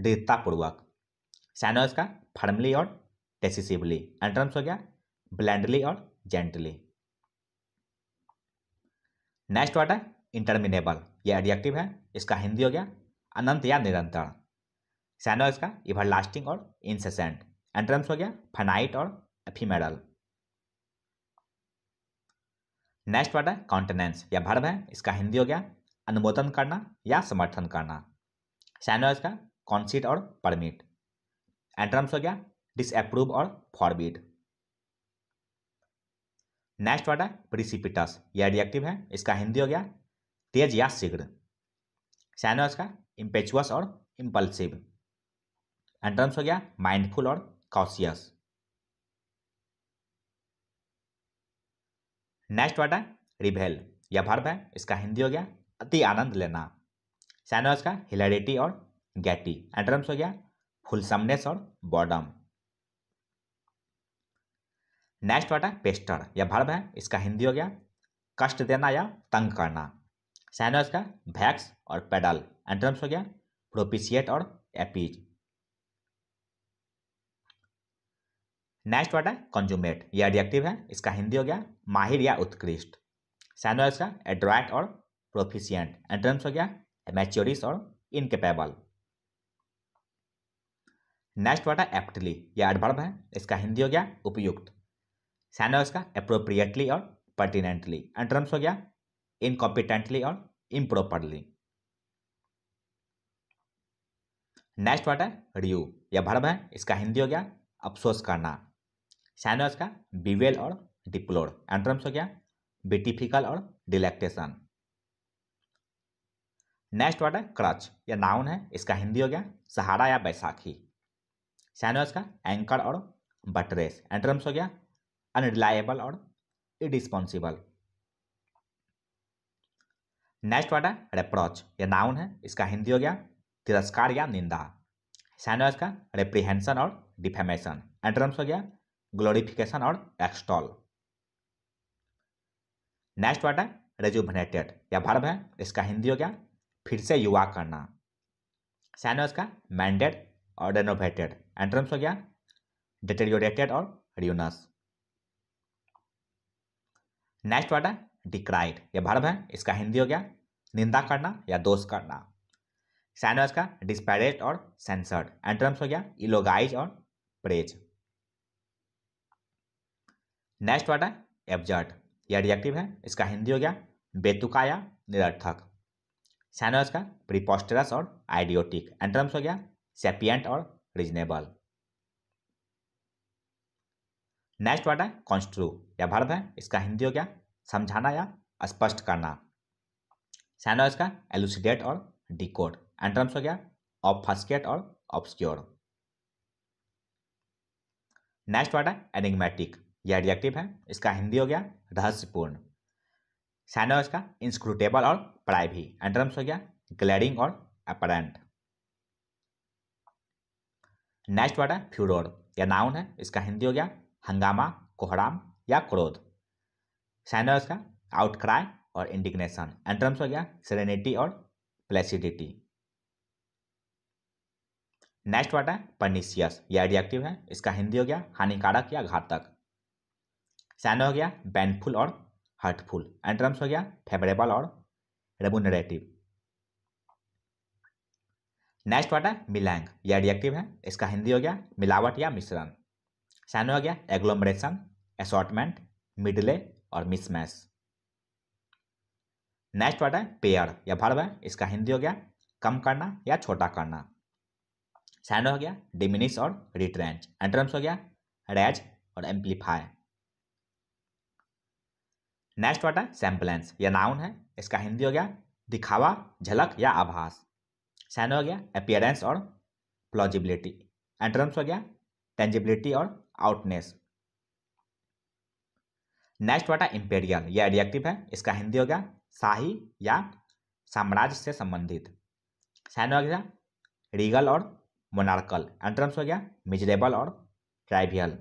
दृढ़तापूर्वक सैन का फर्मली और डेसिसिवली एंट्रम्स हो गया ब्लैंडली और जेंटली नेक्स्ट वर्ड है इंटरमिनेबल ये एडियक्टिव है इसका हिंदी हो गया अनंत या निरंतर सैनोज का इवर लास्टिंग और इंसेसेंट एंट्रम्स हो गया फनाइट और एफीमेरल नेक्स्ट वर्ड है कॉन्टेनेंस या भर्व है इसका हिंदी हो गया अनुमोदन करना या समर्थन करना सैनो का कॉन्सिट और परमिट एंट्रम्स हो गया डिसअप्रूव और फॉरबिड नेक्स्ट वर्ड है प्रिसिपिटस या रिएक्टिव है इसका हिंदी हो गया तेज या शीघ्र सैनो का इम्पेचुअस और इम्पल्सिव एंट्रम्स हो गया माइंडफुल और कॉशियस नेक्स्ट वर्ड है रिभेल यह भर्ब है इसका हिंदी हो गया अति आनंद लेना सैनोज का हिलरिटी और गैटी एंड्रम्स हो गया फुलसमनेस और बॉडम नेक्स्ट वर्ड है पेस्टर यह भर्ब है इसका हिंदी हो गया कष्ट देना या तंग करना सैनोज का भैक्स और पेडल एंड्रम्स हो गया प्रोपिशिएट और एपीज नेक्स्ट वर्ड है कंजुमेट ये एडजेक्टिव है इसका हिंदी हो गया माहिर या उत्कृष्ट सैनोस का एड्रॉइट और प्रोफिशियंट एंट्रेंस हो गया मैच्योरिस और इनकेपेबल नेक्स्ट वर्ड है एप्टली ये एडवर्ब है इसका हिंदी हो गया उपयुक्त सैनोस का अप्रोप्रिएटली और पर्टिनेंटली एंट्रेंस हो गया इनकॉम्पिटेंटली और इम्प्रोपरली नेक्स्ट वर्ड है रियू यह भर्ब है इसका हिंदी हो गया अफसोस करना साइनस का बिवेल और डिप्लोर एंट्रम्स हो गया बिटिफिकल और डिलेक्टेशन नेक्स्ट वर्ड है क्रच या नाउन है इसका हिंदी हो गया सहारा या बैसाखी साइनस का एंकर और बटरेस एंट्रम्स हो गया अनरिलायबल और इडिस्पॉन्सिबल नेक्स्ट वर्ड है रेप्रोच या नाउन है इसका हिंदी हो गया तिरस्कार या निंदा साइनस का रेप्रीहेंशन और डिफेमेशन एंट्रम्स हो गया ग्लोरिफिकेशन और एक्सटॉल नेक्स्ट वर्ड है रेजुभनेटेड या भर्व है इसका हिंदी हो गया फिर से युवा करना सैन है इसका मैंडेड और रेनोवेटेड एंट्रम्स हो गया डिटेरियोरेटेड और रियूनस नेक्स्ट वर्ड है डिक्राइड या भर्व है इसका हिंदी हो गया निंदा करना या दोष करना सैन का इसका डिस्पैरेट और सेंसर्ड एंट्रम्स हो गया इलोगाइज और प्रेज नेक्स्ट वर्ड है एब्जर्ट यह एडजेक्टिव है इसका हिंदी हो गया बेतुका या निरर्थक सैनो इसका प्रिपोस्टरस और आइडियोटिक एंट्रम्स हो गया सेपियंट और रिजनेबल नेक्स्ट वर्ड है कॉन्स्ट्रू या भर्व है इसका हिंदी हो गया समझाना या स्पष्ट करना सैनो इसका एलुसिडेट और डिकोड एंट्रम्स हो गया ऑफस्केट और ऑब्सक्योर नेक्स्ट वर्ड है एनिग्मेटिक यह एडजेक्टिव है इसका हिंदी हो गया रहस्यपूर्ण सैनो इसका इंस्क्रूटेबल और पढ़ाई भी एंड्रम्स हो गया ग्लैडिंग और अपरेंट नेक्स्ट वर्ड है फ्यूडोर यह नाउन है इसका हिंदी हो गया हंगामा कोहराम या क्रोध सैनो का आउटक्राई और इंडिग्नेशन एंड्रम्स हो गया सेरेनिटी और प्लेसिडिटी नेक्स्ट वर्ड है पर्निशियस यह एडजेक्टिव है इसका हिंदी हो गया हानिकारक या घातक सैनो हो गया बैनफुल और हर्टफुल एंड्रम्स हो गया फेवरेबल और रेबुनरेटिव नेक्स्ट वर्ड है मिलैंग या रिएक्टिव है इसका हिंदी हो गया मिलावट या मिश्रण सैनो हो गया एग्लोमरेशन असॉटमेंट मिडले और मिसमैस नेक्स्ट वर्ड है पेयर या भर्व है इसका हिंदी हो गया कम करना या छोटा करना सैनो हो गया डिमिनिश और रिट्रेंच एंट्रम्स हो गया रेज और एम्पलीफाई नेक्स्ट वर्ड है सैम्पलेंस यह नाउन है इसका हिंदी हो गया दिखावा झलक या आभास सैन हो गया अपियरेंस और प्लॉजिबिलिटी एंट्रम्स हो गया टेंजिबिलिटी और आउटनेस नेक्स्ट वर्ड है इम्पेरियल यह एडियक्टिव है इसका हिंदी हो गया शाही या साम्राज्य से संबंधित सैन हो गया रीगल और मोनार्कल एंट्रम्स हो गया मिजरेबल और ट्राइबियल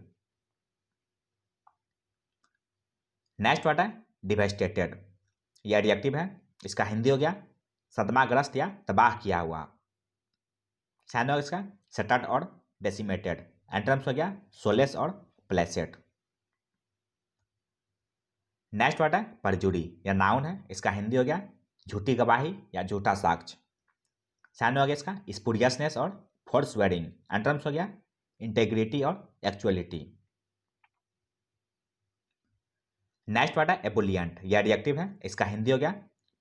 नेक्स्ट वर्ड है डिवेस्टेटेड यह एडजेक्टिव है इसका हिंदी हो गया सदमाग्रस्त या तबाह किया हुआ सैन हो इसका सेटर्ड और डेसिमेटेड एंट्रम्स हो गया सोलेस और प्लेसेट नेक्स्ट वर्ड है परजुड़ी यह नाउन है इसका हिंदी हो गया झूठी गवाही या झूठा साक्ष्य सैन हो गया इसका स्पुरियसनेस और फोर्स वेडिंग एंट्रम्स हो गया इंटेग्रिटी और एक्चुअलिटी नेक्स्ट वर्ड है एबुलियंट यह रिएक्टिव है इसका हिंदी हो गया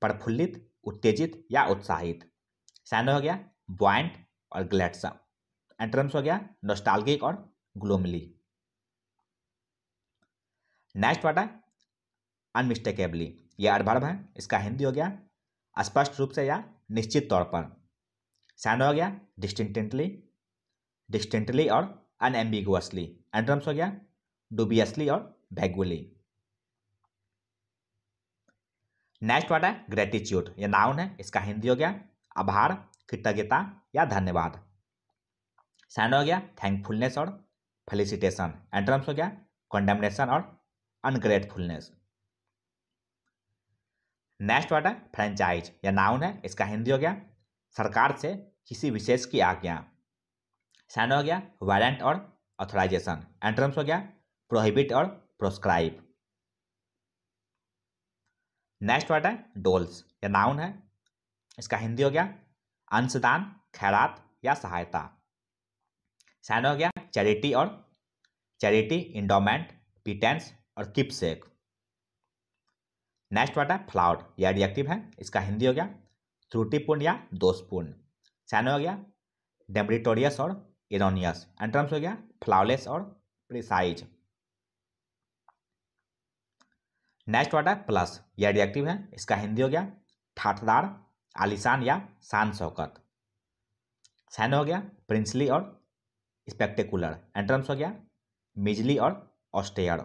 प्रफुल्लित उत्तेजित या उत्साहित सैंडो हो गया बॉइंट और ग्लेटसम एंट्रम्स हो गया नोस्टाल्गिक और ग्लोमली नेक्स्ट वर्ड है अनमिस्टेकेबली यह अडभर्ब है इसका हिंदी हो गया स्पष्ट रूप से या निश्चित तौर पर सैंड हो गया डिस्टिंटेंटली डिस्टिंटली और अनएम्बिगुअसली एंट्रम्स हो गया डुबियसली और भैगुली नेक्स्ट वर्ड है ग्रेटिट्यूड ये नाउन है इसका हिंदी हो गया आभार कृतज्ञता या धन्यवाद सैंड हो गया थैंकफुलनेस और फेलिसिटेशन एंट्रम्स हो गया कंडेमनेशन और अनग्रेटफुलनेस नेक्स्ट वर्ड है फ्रेंचाइज या नाउन है इसका हिंदी हो गया सरकार से किसी विशेष की आज्ञा सैंड हो गया वारंट और ऑथोराइजेशन एंट्रम्स हो गया प्रोहिबिट और प्रोस्क्राइब नेक्स्ट वर्ड है डोल्स या नाउन है इसका हिंदी हो गया अंशदान खैरात या सहायता सैन हो गया चैरिटी और चैरिटी इंडोमेंट पिटेंस और किप सेक नेक्स्ट वर्ड है फ्लाउड या रिएक्टिव है इसका हिंदी हो गया त्रुटिपूर्ण या दोषपूर्ण सैन हो गया डेब्रिटोरियस और इरोनियस एंड टर्म्स हो गया फ्लावलेस और प्रिसाइज नेक्स्ट वर्ड है प्लस यह रिएक्टिव है इसका हिंदी हो गया ठाठदार आलिशान या शान शौकत सैन हो गया प्रिंसली और स्पेक्टेकुलर एंट्रम्स हो गया मिजली और ऑस्टेयर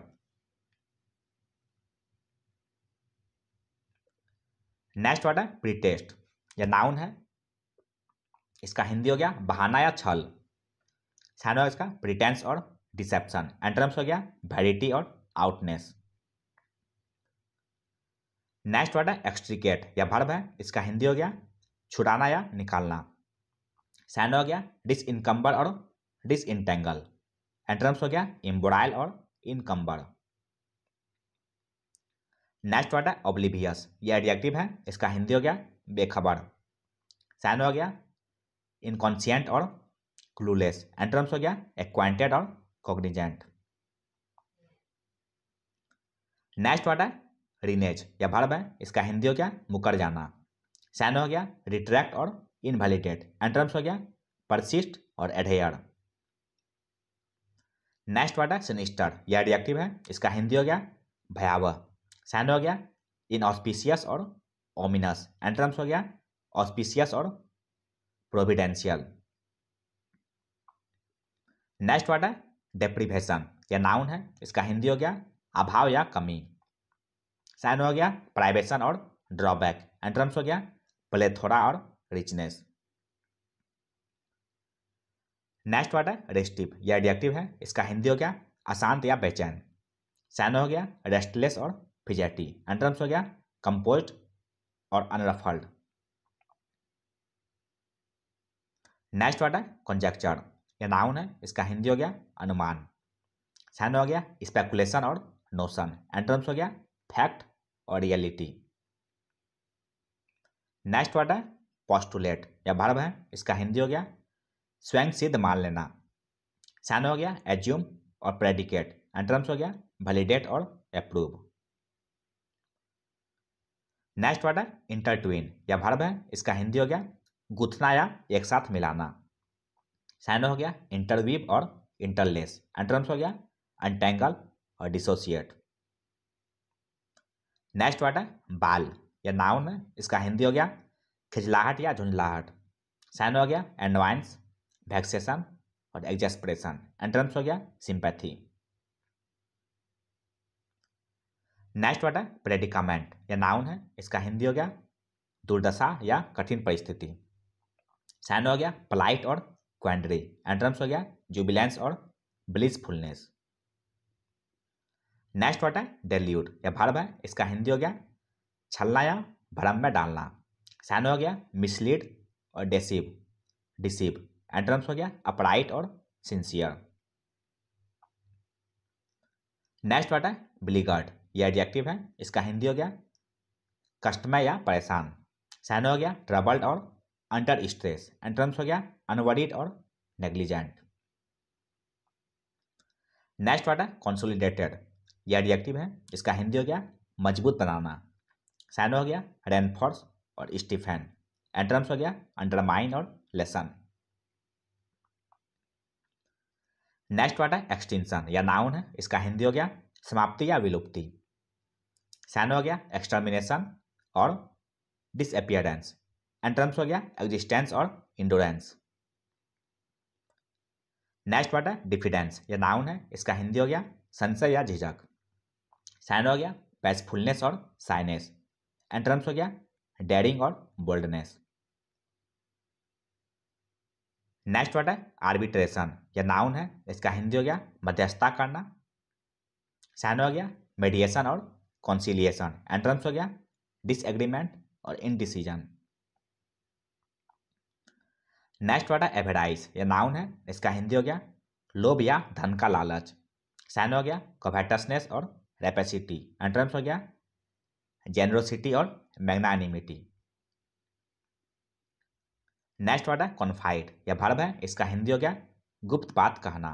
नेक्स्ट वर्ड है प्रीटेस्ट यह नाउन है इसका हिंदी हो गया बहाना या छल सैन हो गया इसका प्रिटेंस और डिसेप्शन एंट्रम्स हो गया वेरिटी और आउटनेस नेक्स्ट वर्ड है एक्सट्रिकेट या भर्ब है इसका हिंदी हो गया छुड़ाना या निकालना सैंड हो गया डिस इनकम्बर और डिस इंटेंगल एंट्रम्स हो गया इम्बोराइल और इनकम्बर नेक्स्ट वर्ड है ओब्लिवियस यह एडजेक्टिव है इसका हिंदी हो गया बेखबर सैन हो गया इनकॉन्सियंट और क्लूलेस एंट्रम्स हो गया एक्वाइंटेड और कॉग्निजेंट नेक्स्ट वर्ड है रिनेज या भर्ब है इसका हिंदी हो गया मुकर जाना सैन हो गया रिट्रैक्ट और इनवैलिडेट एंट्रम्स हो गया परसिस्ट और एडेयर नेक्स्ट वर्ड है सिनिस्टर यह रिएक्टिव है इसका हिंदी हो गया भयावह सैन हो गया इनऑस्पिशियस और ओमिनस एंट्रम्स हो गया ऑस्पिशियस और प्रोविडेंशियल नेक्स्ट वर्ड है डेप्रीवेशन यह नाउन है इसका हिंदी हो गया अभाव या कमी साइन हो गया प्राइवेशन और ड्रॉबैक एंट्रम्स हो गया प्लेथोरा और रिचनेस नेक्स्ट वर्ड है रेस्टिव यह एडिएक्टिव है इसका हिंदी हो गया अशांत या बेचैन साइन हो गया रेस्टलेस और फिजेटी एंट्रम्स हो गया कंपोज और अनरफल्ड नेक्स्ट वर्ड है कंजक्चर यह नाउन है इसका हिंदी हो गया अनुमान साइन हो गया स्पेकुलेशन और नोशन एंट्रम्स हो गया फैक्ट और रियलिटी नेक्स्ट वर्ड है पॉस्टुलेट या भर्व है इसका हिंदी हो गया स्वयं सिद्ध मान लेना सैन हो गया एज्यूम और प्रेडिकेट एंट्रम्स हो गया वैलिडेट और अप्रूव नेक्स्ट वर्ड है इंटरट्वीन या भर्व है इसका हिंदी हो गया गुथना या एक साथ मिलाना सैन हो गया इंटरवीव और इंटरलेस एंट्रम्स हो गया अनटेंगल और डिसोसिएट नेक्स्ट वर्ड है बाल या नाउन है इसका हिंदी हो गया खिजलाहट या झुंझलाहट साइन हो गया एंडवाइंस वैक्सेशन और एग्जेस्प्रेशन एंट्रेंस हो गया सिंपैथी नेक्स्ट वर्ड है प्रेडिकमेंट या नाउन है इसका हिंदी हो गया दुर्दशा या कठिन परिस्थिति साइन हो गया प्लाइट और क्वेंड्री एंट्रेंस हो गया जुबिलेंस और ब्लिसफुलनेस नेक्स्ट वर्ड है डेल्यूट या भर्ब है इसका हिंदी हो गया छलना या भ्रम में डालना सैन हो गया मिसलीड और डेसिव डिसीव एंड हो गया अपराइट और सिंसियर नेक्स्ट वर्ड है ब्लीगर्ड यह एडजेक्टिव है इसका हिंदी हो गया कष्ट में या परेशान सैन हो गया ट्रबल्ड और अंडर स्ट्रेस एंट्रम्स हो गया अनवरिड और नेग्लिजेंट नेक्स्ट वर्ड है कॉन्सोलिडेटेड यह एडजेक्टिव है इसका हिंदी हो गया मजबूत बनाना साइन हो गया रेनफोर्स और स्टीफेन एंट्रम्स हो गया अंडरमाइन और लेसन नेक्स्ट वर्ड है या नाउन है इसका हिंदी हो गया समाप्ति या विलुप्ति सैन हो गया एक्सटर्मिनेशन और डिसअपियरेंस एंट्रम्स हो गया एग्जिस्टेंस और इंडोरेंस नेक्स्ट वर्ड है डिफिडेंस या नाउन है इसका हिंदी हो गया संशय या झिझक साइन हो गया पैसफुलनेस और साइनेस एंड टर्म्स हो गया डेरिंग और बोल्डनेस नेक्स्ट वर्ड है आर्बिट्रेशन या नाउन है इसका हिंदी हो गया मध्यस्थता करना साइन हो गया मेडिएशन और कॉन्सिलियेशन एंट्रम्स हो गया डिसएग्रीमेंट और इनडिसीजन नेक्स्ट वर्ड है एवेडाइस या नाउन है इसका हिंदी हो गया लोभ या धन का लालच साइन हो गया कोवेटसनेस और रेपेसिटी एंट्रम्स हो गया जेनरोसिटी और मैग्नानिमिटी नेक्स्ट वर्ड है कॉन्फाइड या भर्ब है इसका हिंदी हो गया गुप्त बात कहना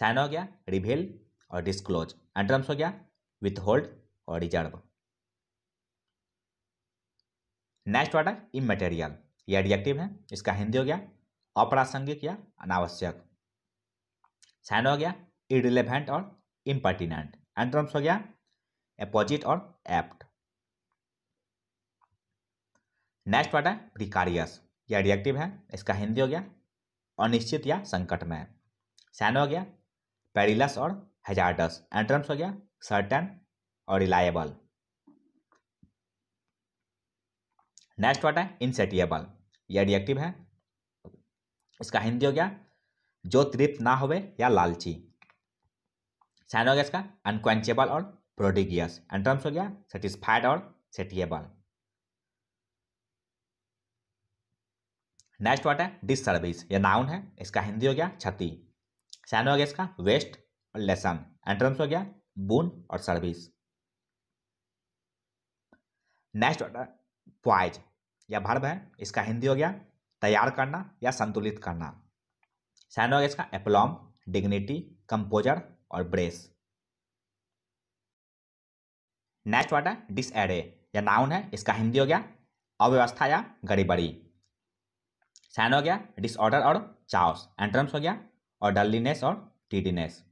साइन हो गया रिवेल और डिस्क्लोज एंट्रम्स हो गया विथ होल्ड और रिजर्व नेक्स्ट वर्ड है इमेटेरियल यह रिएक्टिव है इसका हिंदी हो गया अप्रासंगिक या अनावश्यक साइन हो गया इरिलेवेंट और इम्पर्टिनेंट एंड टर्म्स हो गया अपोजिट और एप्ट नेक्स्ट वर्ड है प्रिकारियस यह रिएक्टिव है इसका हिंदी हो गया अनिश्चित या संकट में सैन हो गया पेरिलस और हेजार्डस एंड टर्म्स हो गया सर्टन और रिलायबल नेक्स्ट वर्ड है इनसेटिएबल यह रिएक्टिव है इसका हिंदी हो गया जो तृप्त ना होवे या लालची साइन हो गया इसका अनक्वेंचेबल और प्रोडिगियस एंड टर्म्स हो गया सेटिस्फाइड और सेटिएबल नेक्स्ट वर्ड है डिस सर्विस ये नाउन है इसका हिंदी हो गया क्षति सैन हो गया इसका वेस्ट और लेसन एंट्रेंस हो गया बून और सर्विस नेक्स्ट वर्ड है प्वाइज या भर्ब है इसका हिंदी हो गया तैयार करना या संतुलित करना सैन हो गया इसका एप्लॉम डिग्निटी कंपोजर और ब्रेस नेक्स्ट वर्ड है डिस या नाउन है इसका हिंदी हो गया अव्यवस्था या गड़बड़ी साइन हो गया डिसऑर्डर और चाउस एंट्रम्स हो गया और डल्लीनेस और टीडीनेस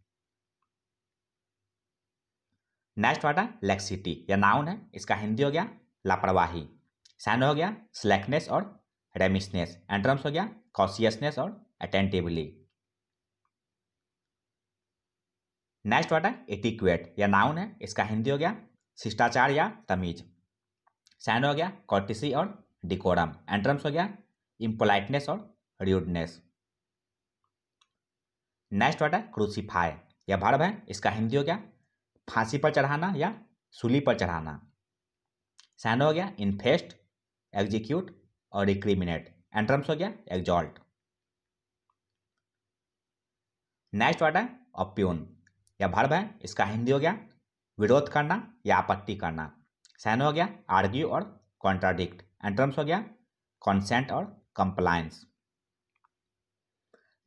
नेक्स्ट वर्ड है लेक्सिटी या नाउन है इसका हिंदी हो गया लापरवाही साइन हो गया स्लैकनेस और रेमिसनेस एंट्रम्स हो गया कॉशियसनेस और अटेंटिवली नेक्स्ट वर्ड है एटिक्वेट या नाउन है इसका हिंदी हो गया शिष्टाचार या तमीज सैन हो गया कॉटिसी और डिकोरम एंट्रम्स हो गया इम्पोलाइटनेस और र्यूडनेस नेक्स्ट वर्ड है क्रूसीफाई या भर्व है इसका हिंदी हो गया फांसी पर चढ़ाना या सूली पर चढ़ाना सैन हो गया इन्फेस्ट एग्जीक्यूट और रिक्रिमिनेट एंट्रम्स हो गया एग्जॉल्ट नेक्स्ट वर्ड है ऑप्यून या भर्ब है इसका हिंदी हो गया विरोध करना या आपत्ति करना सैन हो गया आर्ग्यू और कॉन्ट्राडिक्ट एंट्रम्स हो गया कॉन्सेंट और कंप्लायंस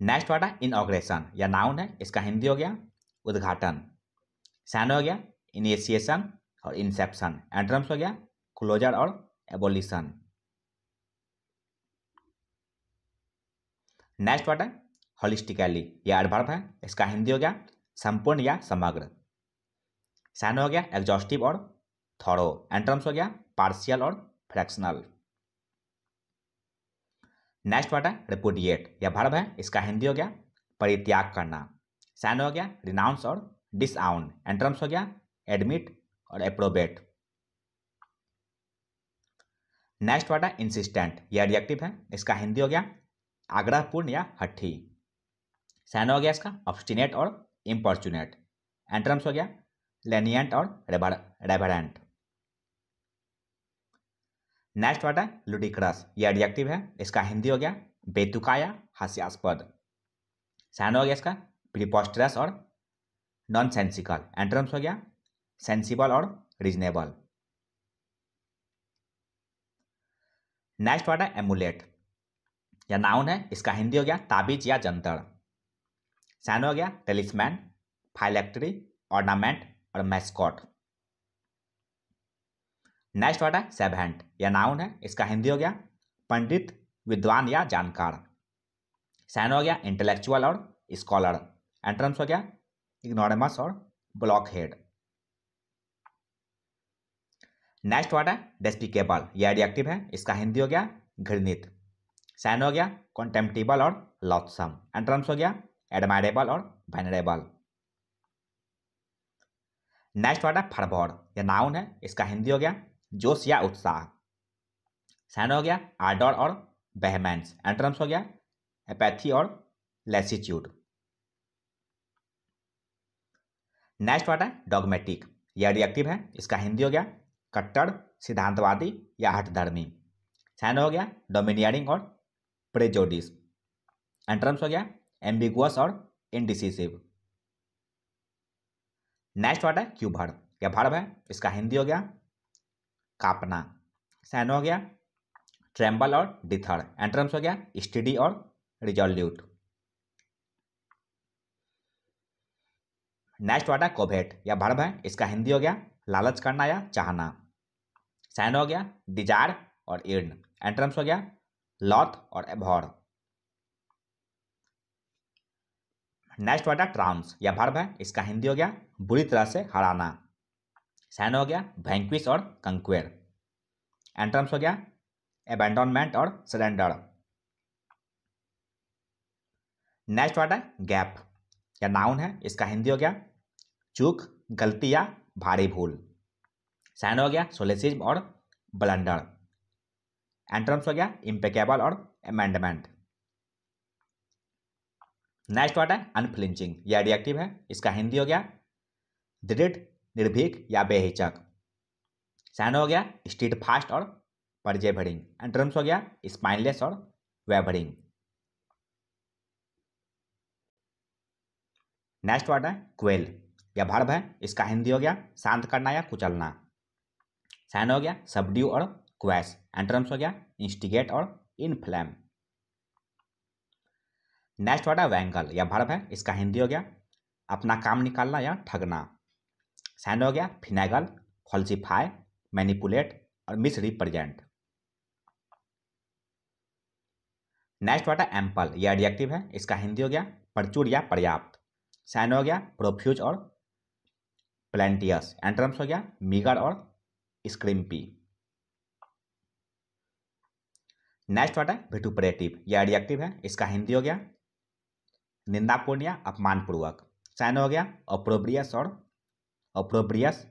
नेक्स्ट वर्ड है इनऑग्रेशन या नाउन है इसका हिंदी हो गया उद्घाटन सैन हो गया इनिशिएशन और इंसेप्शन एंट्रम्स हो गया क्लोजर और एबोलिशन नेक्स्ट वर्ड है होलिस्टिकली या एडवर्ब है इसका हिंदी हो गया संपूर्ण या समग्र सैन हो गया एग्जॉस्टिव और थॉरो एंट्रम्स हो गया पार्शियल और फ्रैक्शनल नेक्स्ट वर्ड है रिपुडिएट या भर्व है इसका हिंदी हो गया परित्याग करना सैन हो गया रिनाउंस और डिसआउन एंट्रम्स हो गया एडमिट और अप्रोबेट नेक्स्ट वर्ड है इंसिस्टेंट या रिएक्टिव है इसका हिंदी हो गया आग्रहपूर्ण या हट्ठी सैन हो गया इसका ऑब्स्टिनेट और इम्पॉर्चुनेट एंट्रम्स हो गया लेनियंट और रेबरेंट नेक्स्ट वर्ड है लुडिक्रस ये एडजेक्टिव है इसका हिंदी हो गया बेतुकाया हास्यास्पद सैन हो गया इसका प्रिपोस्टरस और नॉन सेंसिकल एंट्रम्स हो गया सेंसिबल और रिजनेबल नेक्स्ट वर्ड है एमुलेट या नाउन है इसका हिंदी हो गया ताबीज या जंतर सैन हो गया टेलिसमैन फाइलेक्ट्री ऑर्नामेंट और मैस्कॉट नेक्स्ट वर्ड है सेवेंट यह नाउन है इसका हिंदी हो गया पंडित विद्वान या जानकार सैन हो गया इंटेलेक्चुअल और स्कॉलर एंट्रेंस हो गया इग्नोरमस और ब्लॉक हेड नेक्स्ट वर्ड है डेस्पिकेबल यह एडियक्टिव है इसका हिंदी हो गया घृणित सैन हो गया कॉन्टेम्पटेबल और लॉथसम एंट्रेंस हो गया एडमायरेबल और वेनरेबल नेक्स्ट वर्ड है फरभर यह नाउन है इसका हिंदी हो गया जोश या उत्साह सैन हो गया आर्डर और बेहमेंस एंट्रम्स हो गया एपैथी और लेसिट्यूड नेक्स्ट वर्ड है डॉगमेटिक यह रिएक्टिव है इसका हिंदी हो गया कट्टर सिद्धांतवादी या हठधर्मी सैन हो गया डोमिनियरिंग और प्रेजोडिस एंट्रम्स हो गया एम्बिगुअस और इनडिसिसिव नेक्स्ट वर्ड है क्यूभर यह भर्व है इसका हिंदी हो गया कापना सैन हो गया ट्रेम्बल और डिथर एंट्रम्स हो गया स्टडी और रिजोल्यूट नेक्स्ट वर्ड है कोवेट या भर्व है इसका हिंदी हो गया लालच करना या चाहना सैन हो गया डिजार और इर्न एंट्रम्स हो गया लॉथ और एभॉर नेक्स्ट वर्ड है ट्राम्स या भर्ब है इसका हिंदी हो गया बुरी तरह से हराना सैन हो गया भैंक्विस और कंक्वेर एंट्रम्स हो गया एबेंडोनमेंट और सरेंडर नेक्स्ट वर्ड है गैप या नाउन है इसका हिंदी हो गया चूक गलती या भारी भूल सैन हो गया सोलेसिज्म और ब्लंडर एंट्रम्स हो गया इम्पेकेबल और अमेंडमेंट नेक्स्ट वर्ड है अनफ्लिंचिंग यह रिएक्टिव है इसका हिंदी हो गया दृढ़ निर्भीक या बेहिचक सैन हो गया स्ट्रीट फास्ट और परजेभरिंग एंड ड्रम्स हो गया स्पाइनलेस और वेभरिंग नेक्स्ट वर्ड है क्वेल यह भर्व है इसका हिंदी हो गया शांत करना या कुचलना सैन हो गया सबड्यू और क्वैश एंड ड्रम्स हो गया इंस्टिगेट और इनफ्लैम नेक्स्ट वर्ड है वैंगल या भर्ब है इसका हिंदी हो गया अपना काम निकालना या ठगना सैंड हो गया फिनेगल फॉल्सिफाई मैनिपुलेट और मिस रिप्रेजेंट नेक्स्ट वर्ड है एम्पल यह एडजेक्टिव है इसका हिंदी हो गया प्रचुर या पर्याप्त सैंड हो गया प्रोफ्यूज और प्लेंटियस एंट्रम्स हो गया मीगर और स्क्रिम्पी नेक्स्ट वर्ड है विटुपरेटिव यह एडजेक्टिव है इसका हिंदी हो गया निंदापूर्ण या अपमानपूर्वक साइन हो गया अप्रोब्रियस और अप्रोब्रियस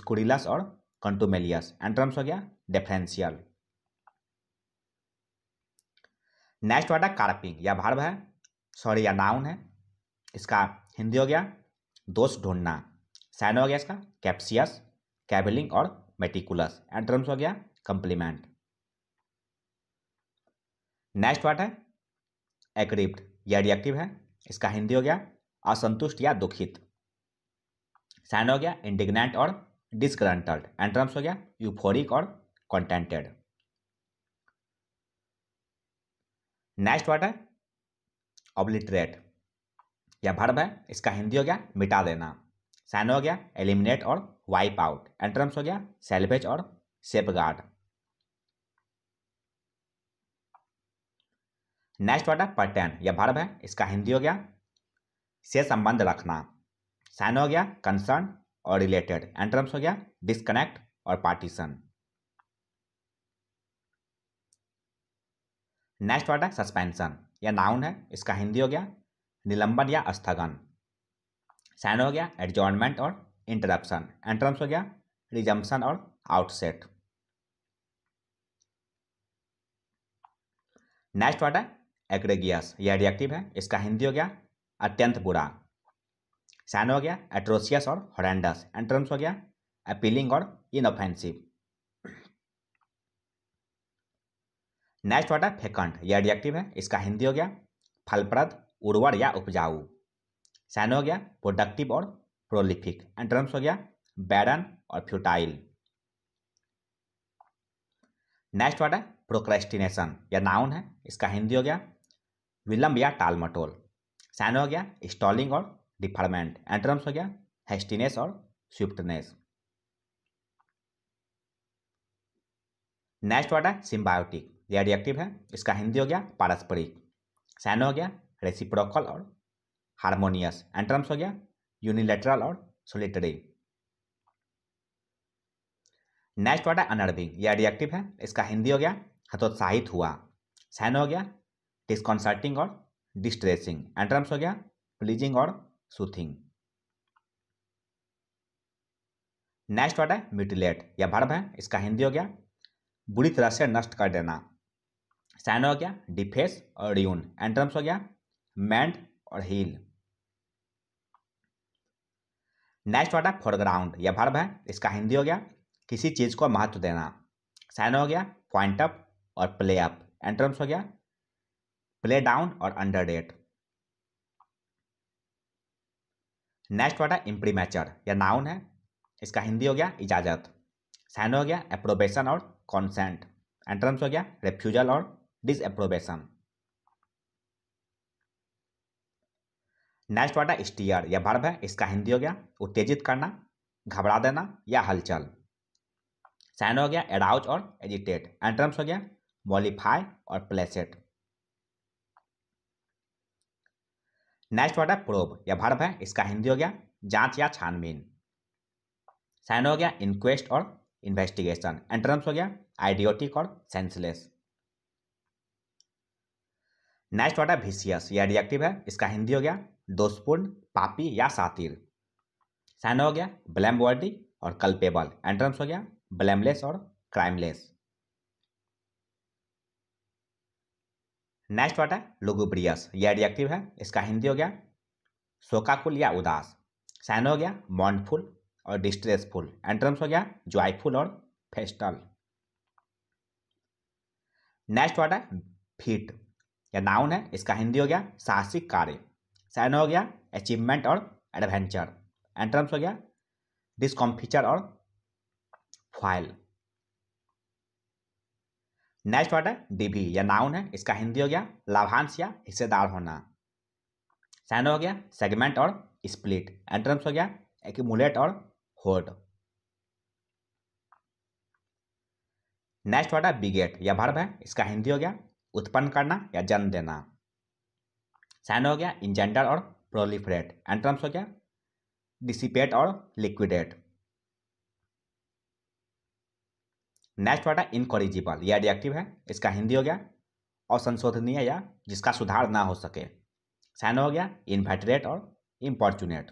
स्कुरिलस और कंटूमेलियस एंड टर्म्स हो गया डिफरेंशियल नेक्स्ट वर्ड है कार्पिंग या भार्व है सॉरी या नाउन है इसका हिंदी हो गया दोष ढूंढना साइन हो गया इसका कैप्सियस कैबलिंग और मेटिकुलस एंड टर्म्स हो गया कंप्लीमेंट नेक्स्ट वर्ड है एक्रिप्ट या रिएक्टिव है इसका हिंदी हो गया असंतुष्ट या दुखित सैन हो गया इंडिग्नेंट और डिसग्रंटल्ड एंट्रम्स हो गया यूफोरिक और कॉन्टेंटेड नेक्स्ट वर्ड है ऑब्लिटरेट या भर्ब है इसका हिंदी हो गया मिटा देना सैन हो गया एलिमिनेट और वाइप आउट एंट्रम्स हो गया सेल्वेज और सेफ गार्ड नेक्स्ट वर्ड है पर्टेन यह भर्ब है इसका हिंदी हो गया से संबंध रखना साइन हो गया कंसर्न और रिलेटेड एंट्रम्स हो गया डिस्कनेक्ट और पार्टीशन नेक्स्ट वर्ड है सस्पेंशन यह नाउन है इसका हिंदी हो गया निलंबन या स्थगन साइन हो गया एडजॉर्नमेंट और इंटरप्शन एंट्रम्स हो गया रिजम्पन और आउटसेट नेक्स्ट वर्ड है एग्रेगियस यह रिएक्टिव है इसका हिंदी हो गया अत्यंत बुरा सैन हो गया एट्रोसियस और हॉरेंडस एंट्रम्स हो गया अपीलिंग और इनऑफेंसिव नेक्स्ट वर्ड है फेकंड यह रिएक्टिव है इसका हिंदी हो गया फलप्रद उर्वर या उपजाऊ सैन हो गया प्रोडक्टिव और प्रोलिफिक एंट्रम्स हो गया बैरन और फ्यूटाइल नेक्स्ट वर्ड है प्रोक्रेस्टिनेशन यह नाउन है इसका हिंदी हो गया विलंब या टालमटोल सैन हो गया स्टॉलिंग और डिफरमेंट एंट्रम्स हो गया हेस्टिनेस और स्विफ्टनेस नेक्स्ट वर्ड है सिम्बायोटिक ये है इसका हिंदी हो गया पारस्परिक सैन हो गया रेसिप्रोकल और हारमोनियस एंट्रम्स हो गया यूनिलेटरल और सोलिटरी नेक्स्ट वर्ड है अनर्विंग यह रिएक्टिव है इसका हिंदी हो गया हतोत्साहित हुआ सैन हो गया डिस्कॉन्सर्टिंग और डिस्ट्रेसिंग एंट्रम्स हो गया प्लीजिंग और सुथिंग नेक्स्ट वर्ड है म्यूटिलेट या भर्ब है इसका हिंदी हो गया बुरी तरह से नष्ट कर देना साइन हो गया डिफेस और रियून एंट्रम्स हो गया मैंड और हील नेक्स्ट वर्ड है फोरग्राउंड या भर्ब है इसका हिंदी हो गया किसी चीज़ को महत्व देना साइन हो गया पॉइंट अप और प्ले अप एंट्रम्स हो गया प्ले डाउन और अंडर डेट नेक्स्ट वर्ड है इम्प्रीमेचर यह नाउन है इसका हिंदी हो गया इजाजत साइन हो गया अप्रोबेशन और कॉन्सेंट एंट्रेंस हो गया रेफ्यूजल और डिसअप्रोबेशन नेक्स्ट वर्ड है स्टीयर यह भर्ब है इसका हिंदी हो गया उत्तेजित करना घबरा देना या हलचल साइन हो गया एडाउच और एजिटेट एंट्रेंस हो गया मॉलिफाई और प्लेसेट नेक्स्ट वर्ड है प्रोब या भर्व है इसका हिंदी हो गया जांच या छानबीन साइन हो गया इंक्वेस्ट और इन्वेस्टिगेशन एंट्रेंस हो गया आइडियोटिक और सेंसलेस नेक्स्ट वर्ड है भिसियस या रिएक्टिव है इसका हिंदी हो गया दोषपूर्ण पापी या सातिर साइन हो गया ब्लैम और कल्पेबल एंट्रेंस हो गया ब्लैमलेस और क्राइमलेस नेक्स्ट वर्ड है लुगुब्रियस ये एडजेक्टिव है इसका हिंदी हो गया शोकाकुल या उदास साइन हो गया मॉन्डफुल और डिस्ट्रेसफुल एंट्रम्स हो गया जॉयफुल और फेस्टल नेक्स्ट वर्ड है या नाउन है इसका हिंदी हो गया साहसिक कार्य साइन हो गया अचीवमेंट और एडवेंचर एंट्रम्स हो गया डिस्कम्फिचर और फाइल नेक्स्ट वर्ड है डीबी या नाउन है इसका हिंदी हो गया लाभांश या हिस्सेदार होना सैंड हो गया सेगमेंट और स्प्लिट एंट्रम्स हो गया एक्यूमुलेट और होल्ड नेक्स्ट वर्ड है बिगेट या भर्ब है इसका हिंदी हो गया उत्पन्न करना या जन्म देना सैन हो गया इंजेंडर और प्रोलिफरेट एंट्रम्स हो गया डिसिपेट और लिक्विडेट नेक्स्ट वाटा इनकोरिजिबल इनकॉरिजिबल यह एडजेक्टिव है इसका हिंदी हो गया संशोधनीय या जिसका सुधार ना हो सके सैन हो गया इनवेटरेट और इम्पॉर्चुनेट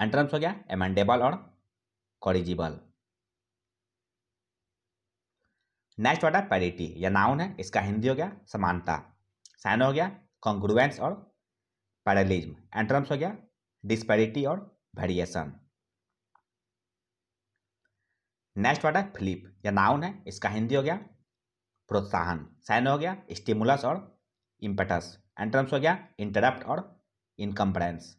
एंट्रम्स हो गया एमेंडेबल और कॉरिजिबल नेक्स्ट वाटा पैरिटी या नाउन है इसका हिंदी हो गया समानता साइन हो गया कॉन्ग्रुवेंस और पैरलिज्म एंट्रम्स हो गया डिस्पैरिटी और वेरिएशन नेक्स्ट वर्ड है फ्लिप या नाउन है इसका हिंदी हो गया प्रोत्साहन साइन हो गया स्टिमुलस और इम्पेटस एंट्रम्स हो गया इंटरप्ट और इनकम्प्रेंस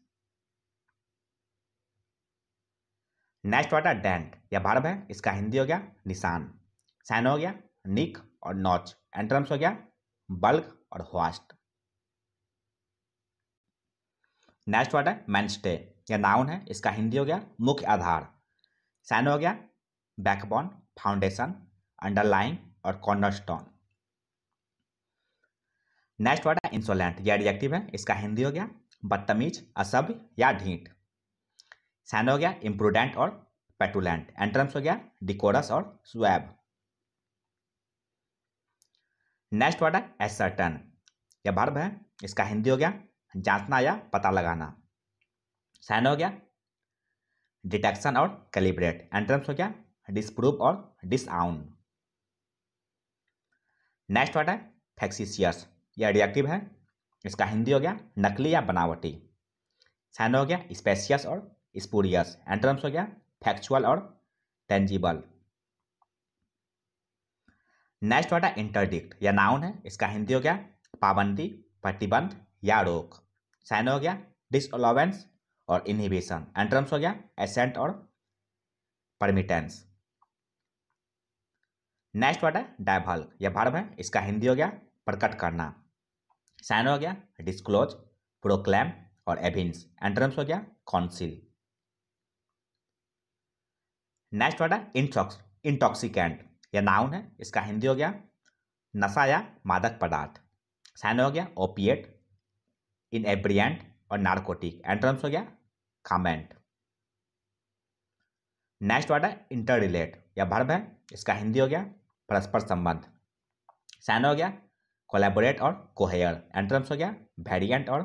नेक्स्ट वर्ड है डेंट या भार्ब है इसका हिंदी हो गया निशान साइन हो गया निक और नॉच एंट्रम्स हो गया बल्क और ह्वास्ट नेक्स्ट वर्ड है मैंस्टे या नाउन है इसका हिंदी हो गया मुख्य आधार साइन हो गया बैकबोन फाउंडेशन अंडरलाइंग और कॉर्नरस्टोन नेक्स्ट वर्ड है इंसोलेंट यह एडजेक्टिव है इसका हिंदी हो गया बदतमीज असभ्य या ढीठ सैन हो गया इम्प्रूडेंट और पेटुलेंट एंट्रम्स हो गया डिकोरस और स्वैब नेक्स्ट वर्ड है एसर्टन यह वर्ब है इसका हिंदी हो गया जांचना या पता लगाना सैन हो गया डिटेक्शन और कैलिब्रेट एंट्रम्स हो गया डिस्प्रूव और डिसआउन नेक्स्ट वर्ड है फैक्सीसियस यह एडियक्टिव है इसका हिंदी हो गया नकली या बनावटी साइन हो गया स्पेशियस और स्पूरियस एंट्रम्स हो गया फैक्चुअल और टेंजिबल नेक्स्ट वर्ड है इंटरडिक्ट या नाउन है इसका हिंदी हो गया पाबंदी प्रतिबंध या रोक साइन हो गया डिसअलावेंस और इनहिबिशन एंट्रम्स हो गया एसेंट और परमिटेंस नेक्स्ट वर्ड है डायभल यह भर्व है इसका हिंदी हो गया प्रकट करना साइन हो गया डिस्क्लोज प्रोक्लैम और एविंस एंट्रम्स हो गया कॉन्सिल नेक्स्ट वर्ड है इंटॉक्स इंटॉक्सिकेंट यह नाउन है इसका हिंदी हो गया नशा या मादक पदार्थ साइन हो गया ओपिएट इन एब्रियंट और नार्कोटिक एंट्रम्स हो गया कामेंट नेक्स्ट वर्ड है इंटर रिलेट यह भर्व है इसका हिंदी हो गया परस्पर संबंध सैन हो गया कोलेबोरेट और कोहेयर एंट्रम्स हो गया वेरियंट और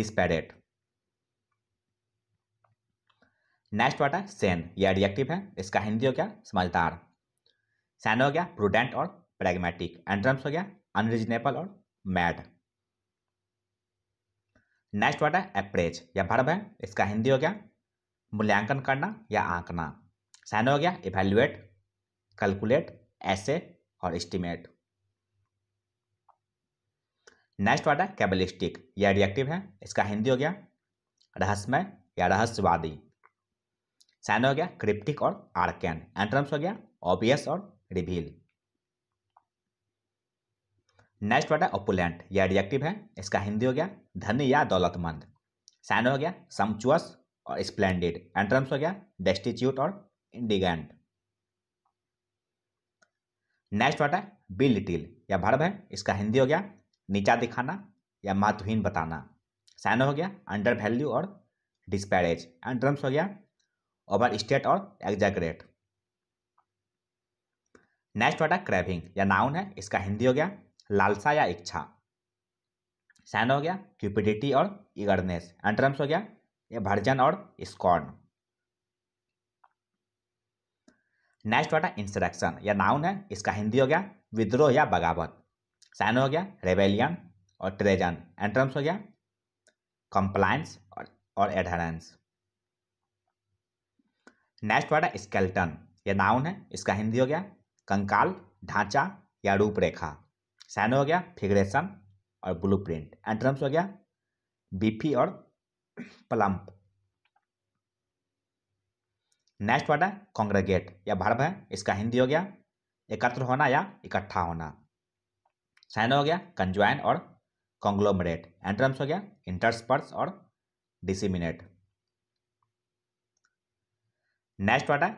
डिस्पेरेट नेक्स्ट वर्ड है सेन यह एडियक्टिव है इसका हिंदी हो गया समझदार सैन हो गया प्रूडेंट और प्रेगमेटिक एंट्रम्स हो गया अनरिजनेबल और मैड नेक्स्ट वर्ड है अप्रेज या भर्व है इसका हिंदी हो गया मूल्यांकन करना या आंकना सैन हो गया इवेल्युएट कैलकुलेट एसेट और एस्टिमेट नेक्स्ट वर्ड है कैबलिस्टिक यह रिएक्टिव है इसका हिंदी हो गया रहस्यमय या रहस्यवादी साइन हो गया क्रिप्टिक और आर्कैन एंट्रम्स हो गया ऑबियस और रिभील नेक्स्ट वर्ड है ओपुलेंट यह रिएक्टिव है इसका हिंदी हो गया धनी या दौलतमंद साइन हो गया समचुअस और स्प्लेंडेड एंट्रम्स हो गया डेस्टिट्यूट और इंडिगेंट नेक्स्ट वर्ड है बी लिटिल या भर्ब है इसका हिंदी हो गया नीचा दिखाना या मातुहीन बताना सैनो हो गया अंडर वैल्यू और डिस्पैरेज एंड ड्रम्स हो गया ओवर स्टेट और एग्जैगरेट नेक्स्ट वर्ड है क्रैविंग या नाउन है इसका हिंदी हो गया लालसा या इच्छा साइन हो गया क्यूपिडिटी और इगरनेस एंड ड्रम्स हो गया ये भर्जन और स्कॉर्न नेक्स्ट वाटा इंसरेक्शन या नाउन है इसका हिंदी हो गया विद्रोह या बगावत साइन हो गया रेबेलियन और ट्रेजन एंट्रम्स हो गया कंप्लायंस और, और एडहरेंस नेक्स्ट वाटा स्केल्टन या नाउन है इसका हिंदी हो गया कंकाल ढांचा या रूपरेखा साइन हो गया फिगरेशन और प्रिंट एंट्रम्स हो गया बीफी और प्लम्प नेक्स्ट वर्ड है कॉन्ग्रेगेट या भर्ब है इसका हिंदी हो गया एकत्र होना या इकट्ठा होना साइन हो गया कंज्वाइन और कॉन्ग्लोमरेट एंट्रम्स हो गया इंटरस्पर्स और डिसिमिनेट नेक्स्ट वर्ड है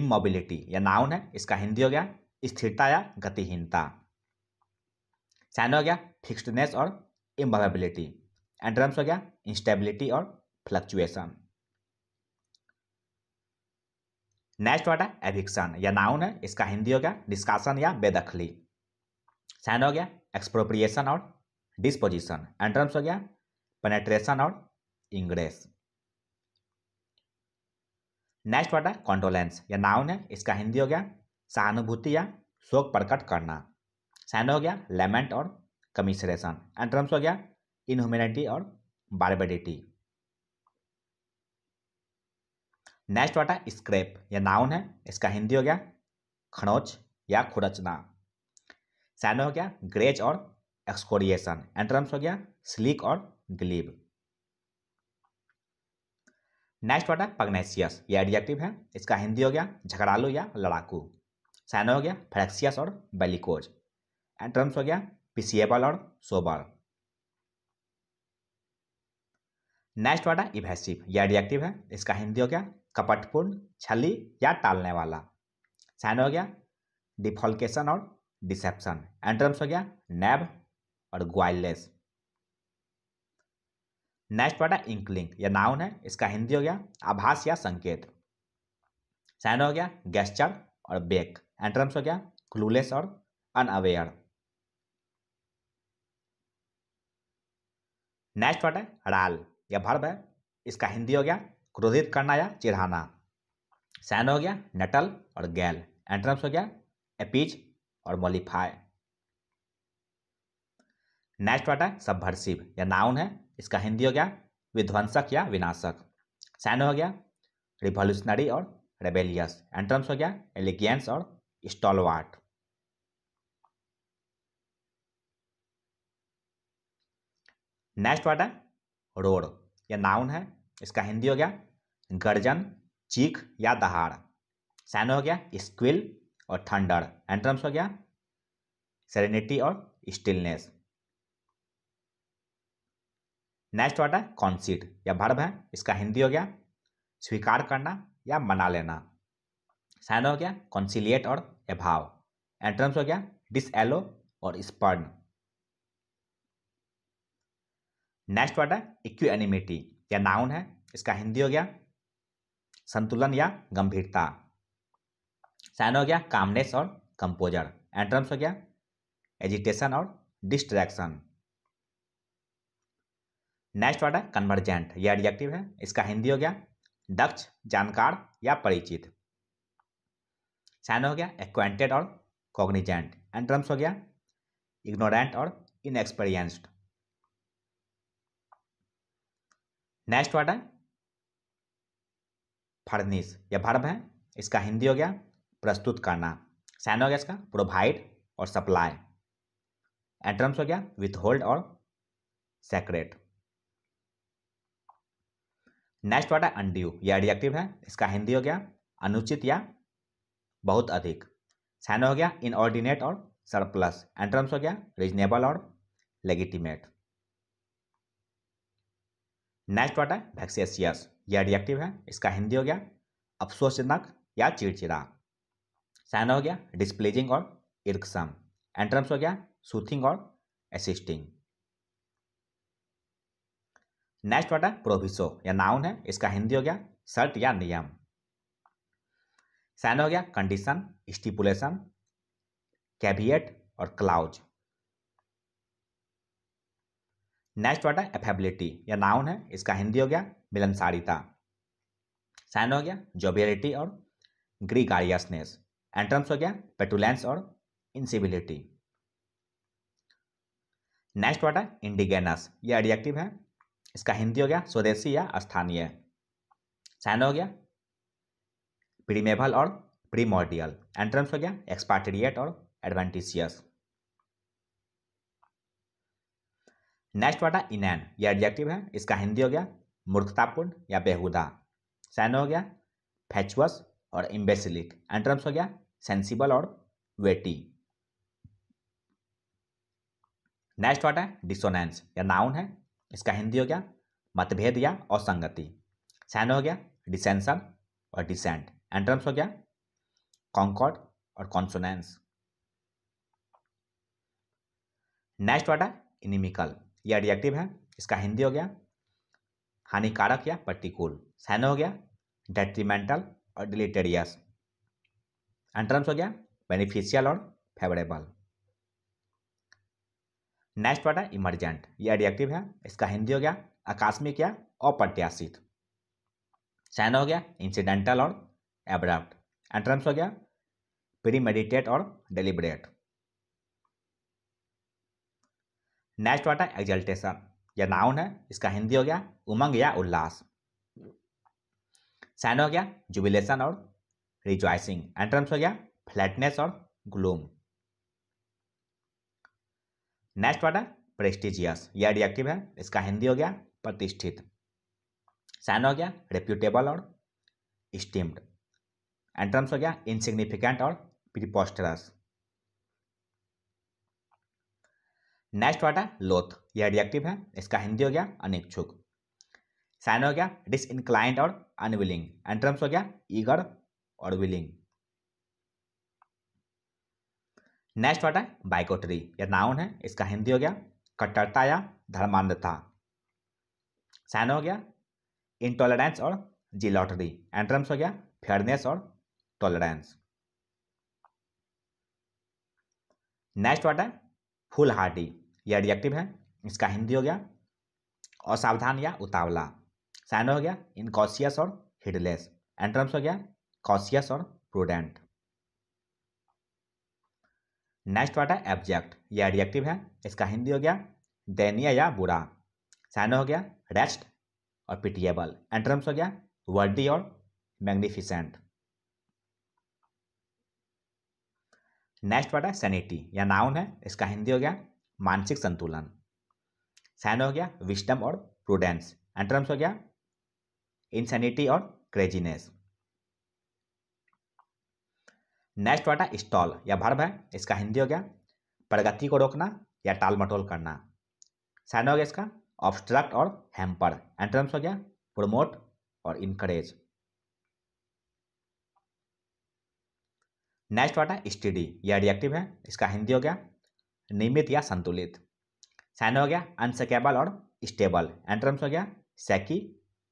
इमोबिलिटी या नाउन है इसका हिंदी हो गया स्थिरता या गतिहीनता साइन हो गया फिक्सडनेस और इम्बेबिलिटी एंट्रम्स हो गया इंस्टेबिलिटी और फ्लक्चुएशन नेक्स्ट वर्ड है एविक्सन या नाउन है इसका हिंदी हो गया निष्कासन या बेदखली सैन हो गया एक्सप्रोप्रिएशन और डिस्पोजिशन एंट्रम्स हो गया पेनेट्रेशन और इंग्रेस नेक्स्ट वर्ड है कॉन्डोलेंस या नाउन है इसका हिंदी हो गया सहानुभूति या शोक प्रकट करना सैन हो गया लेमेंट और कमिसरेशन एंट्रम्स हो गया इनह्यूमिनिटी और बारबेडिटी नेक्स्ट वाटा स्क्रैप यह नाउन है इसका हिंदी हो गया खनोच या खुरचना सैनो हो गया ग्रेज और एक्सकोरिएशन एंट्रम्स हो गया स्लीक और ग्लीब नेक्स्ट वर्ड है पग्नेशियस ये एडजेक्टिव है इसका हिंदी हो गया झगड़ालू या लड़ाकू सैनो हो गया फ्रेक्सियस और बेलिकोज एंट्रम्स हो गया पीसीएबल और सोबर नेक्स्ट वाटा है इवेसिव यह एडजेक्टिव है इसका हिंदी हो गया कपटपूर्ण छली या टालने वाला साइन हो गया डिफॉल्केशन और डिसेप्शन एंट्रम्स हो गया नैब और ग्वाइलेस नेक्स्ट वर्ड है इंकलिंग यह नाउन है इसका हिंदी हो गया आभास या संकेत साइन हो गया गेस्टर और बेक एंट्रम्स हो गया क्लूलेस और अनअवेयर नेक्स्ट वर्ड है राल यह भर्ब है इसका हिंदी हो गया क्रोधित करना या चिढ़ाना सैन हो गया नटल और गैल एंट्रम्स हो गया एपीज और मोलिफाई नेक्स्ट वर्ड है सबभर्सिव या नाउन है इसका हिंदी हो गया विध्वंसक या विनाशक सैन हो गया रिवॉल्यूशनरी और रेबेलियस एंट्रम्स हो गया एलिगियंस और स्टॉलवाट नेक्स्ट वर्ड है रोड या नाउन है इसका हिंदी हो गया गर्जन चीख या दहाड़ सैनो हो गया स्क्विल और थंडर एंट्रम्स हो गया सेरेनिटी और स्टिलनेस नेक्स्ट वर्ड है कॉन्सीड या भर्ब है इसका हिंदी हो गया स्वीकार करना या मना लेना साइन हो गया कॉन्सिलिएट और अभाव एंट्रम्स हो गया डिस एलो और स्पर्न नेक्स्ट वर्ड है इक्वी एनिमिटी या नाउन है इसका हिंदी हो गया संतुलन या गंभीरता साइन हो गया कामनेस और कंपोजर एंट्रम्स हो गया एजिटेशन और डिस्ट्रैक्शन नेक्स्ट वर्ड है कन्वर्जेंट यह एडजेक्टिव है इसका हिंदी हो गया दक्ष जानकार या परिचित साइन हो गया एक्वेंटेड और कॉग्निजेंट एंट्रम्स हो गया इग्नोरेंट और इनएक्सपीरियंस्ड नेक्स्ट वर्ड है फर्निश यह भर्ब है इसका हिंदी हो गया प्रस्तुत करना सैन हो गया इसका प्रोवाइड और सप्लाई एंट्रम्स हो गया विथ होल्ड और सेक्रेट नेक्स्ट वर्ड है अंड्यू यह एडियक्टिव है इसका हिंदी हो गया अनुचित या बहुत अधिक सैन हो गया इनऑर्डिनेट और सरप्लस एंट्रम्स हो गया रिजनेबल और लेगिटिमेट नेक्स्ट वर्ड है वैक्सीसियस यह रिएक्टिव है इसका हिंदी हो गया अफसोसजनक या चिड़चिड़ा सैन हो गया डिस्प्लेजिंग और इर्कसम एंट्रम्स हो गया सूथिंग और असिस्टिंग नेक्स्ट वर्ड है प्रोविसो या नाउन है इसका हिंदी हो गया शर्ट या नियम सैन हो गया कंडीशन स्टिपुलेशन कैबिएट और क्लाउज नेक्स्ट वर्ड है एफेबिलिटी यह नाउन है इसका हिंदी हो गया मिलनसारिता साइन हो गया जोबियलिटी और ग्रीगारियसनेस एंट्रम्स हो गया पेटुलेंस और इंसिबिलिटी नेक्स्ट वर्ड है इंडिगेनस यह एडियक्टिव है इसका हिंदी हो गया स्वदेशी या स्थानीय साइन हो गया प्रीमेबल और प्रीमोडियल एंट्रम्स हो गया एक्सपाट्रिएट और एडवेंटिशियस नेक्स्ट वाटा इनैन ये एडजेक्टिव है इसका हिंदी हो गया मूर्खतापूर्ण या बेहुदा सैन हो गया फैचुअस और इम्बेसिलिक एंट्रम्स हो गया सेंसिबल और वेटी नेक्स्ट वाटा है डिसोनेंस या नाउन है इसका हिंदी हो गया मतभेद या असंगति सैन हो गया डिसेंसन और डिसेंट एंट्रम्स हो गया कॉन्कॉर्ड और कॉन्सोनेंस नेक्स्ट वाटा इनिमिकल यह रिएक्टिव है इसका हिंदी हो गया हानिकारक या प्रतिकूल सैन हो गया डेट्रीमेंटल और डिलीटेरियस एंट्रम्स हो गया बेनिफिशियल और फेवरेबल नेक्स्ट वर्ड है इमरजेंट ये एडिएक्टिव है इसका हिंदी हो गया आकस्मिक या अप्रत्याशित सैन हो गया इंसिडेंटल और एब्रप्ट एंट्रम्स हो गया प्रीमेडिटेट और डेलिब्रेट नेक्स्ट वर्ड है एग्जल्टेशन या नाउन है इसका हिंदी हो गया उमंग या उल्लास साइन हो गया जुबिलेशन और रिजॉइसिंग एंड टर्म्स हो गया फ्लैटनेस और ग्लूम नेक्स्ट वर्ड है प्रेस्टिजियस यह रिएक्टिव है इसका हिंदी हो गया प्रतिष्ठित साइन हो गया रेप्यूटेबल और स्टीम्ड एंड टर्म्स हो गया इनसिग्निफिकेंट और प्रिपोस्टरस नेक्स्ट वाटा है लोथ यह एडजेक्टिव है इसका हिंदी हो गया अनिच्छुक साइन हो गया डिस इनक्लाइंट और अनविलिंग एंट्रम्स हो गया ईगर और विलिंग नेक्स्ट वाटा है बाइकोटरी यह नाउन है इसका हिंदी हो गया कट्टरता या धर्मांधता साइन हो गया इनटॉलरेंस और जिलॉटरी एंट्रम्स हो गया फेयरनेस और टॉलरेंस नेक्स्ट वाटा है फुल हार्टी ये एडजेक्टिव है इसका हिंदी हो गया असावधान या उतावला साइनो हो गया इनकॉशियस और हिडलेस एंट्रम्स हो गया कॉशियस और प्रूडेंट नेक्स्ट वर्ड है एब्जेक्ट ये एडजेक्टिव है इसका हिंदी हो गया दैनीय या बुरा साइनो हो गया रेस्ट और पिटिएबल एंट्रम्स हो गया वर्डी और मैग्निफिसेंट नेक्स्ट वर्ड है सैनिटी या नाउन है इसका हिंदी हो गया मानसिक संतुलन साइन हो गया विस्टम और प्रूडेंस एंट्रम्स हो गया इंसैनिटी और क्रेजीनेस नेक्स्ट वाटा है स्टॉल या भर्ब है इसका हिंदी हो गया प्रगति को रोकना या टाल मटोल करना साइन हो गया इसका ऑब्स्ट्रक्ट और हैम्पर एंट्रम्स हो गया प्रमोट और इनकरेज नेक्स्ट वाटा है स्टडी या रिएक्टिव है इसका हिंदी हो गया नियमित या संतुलित साइन हो गया अनसकेबल और स्टेबल एंट्रम्स हो गया सेकी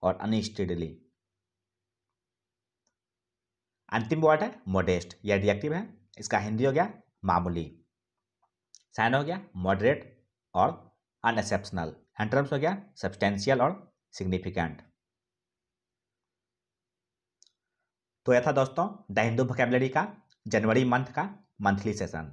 और अनस्टेडली अंतिम वर्ड है मोडेस्ट यह डिएक्टिव है इसका हिंदी हो गया मामूली साइन हो गया मॉडरेट और अनएक्सेप्शनल एंट्रम्स हो गया सब्सटेंशियल और सिग्निफिकेंट तो यह था दोस्तों द हिंदू वोकेबलरी का जनवरी मंथ का मंथली सेशन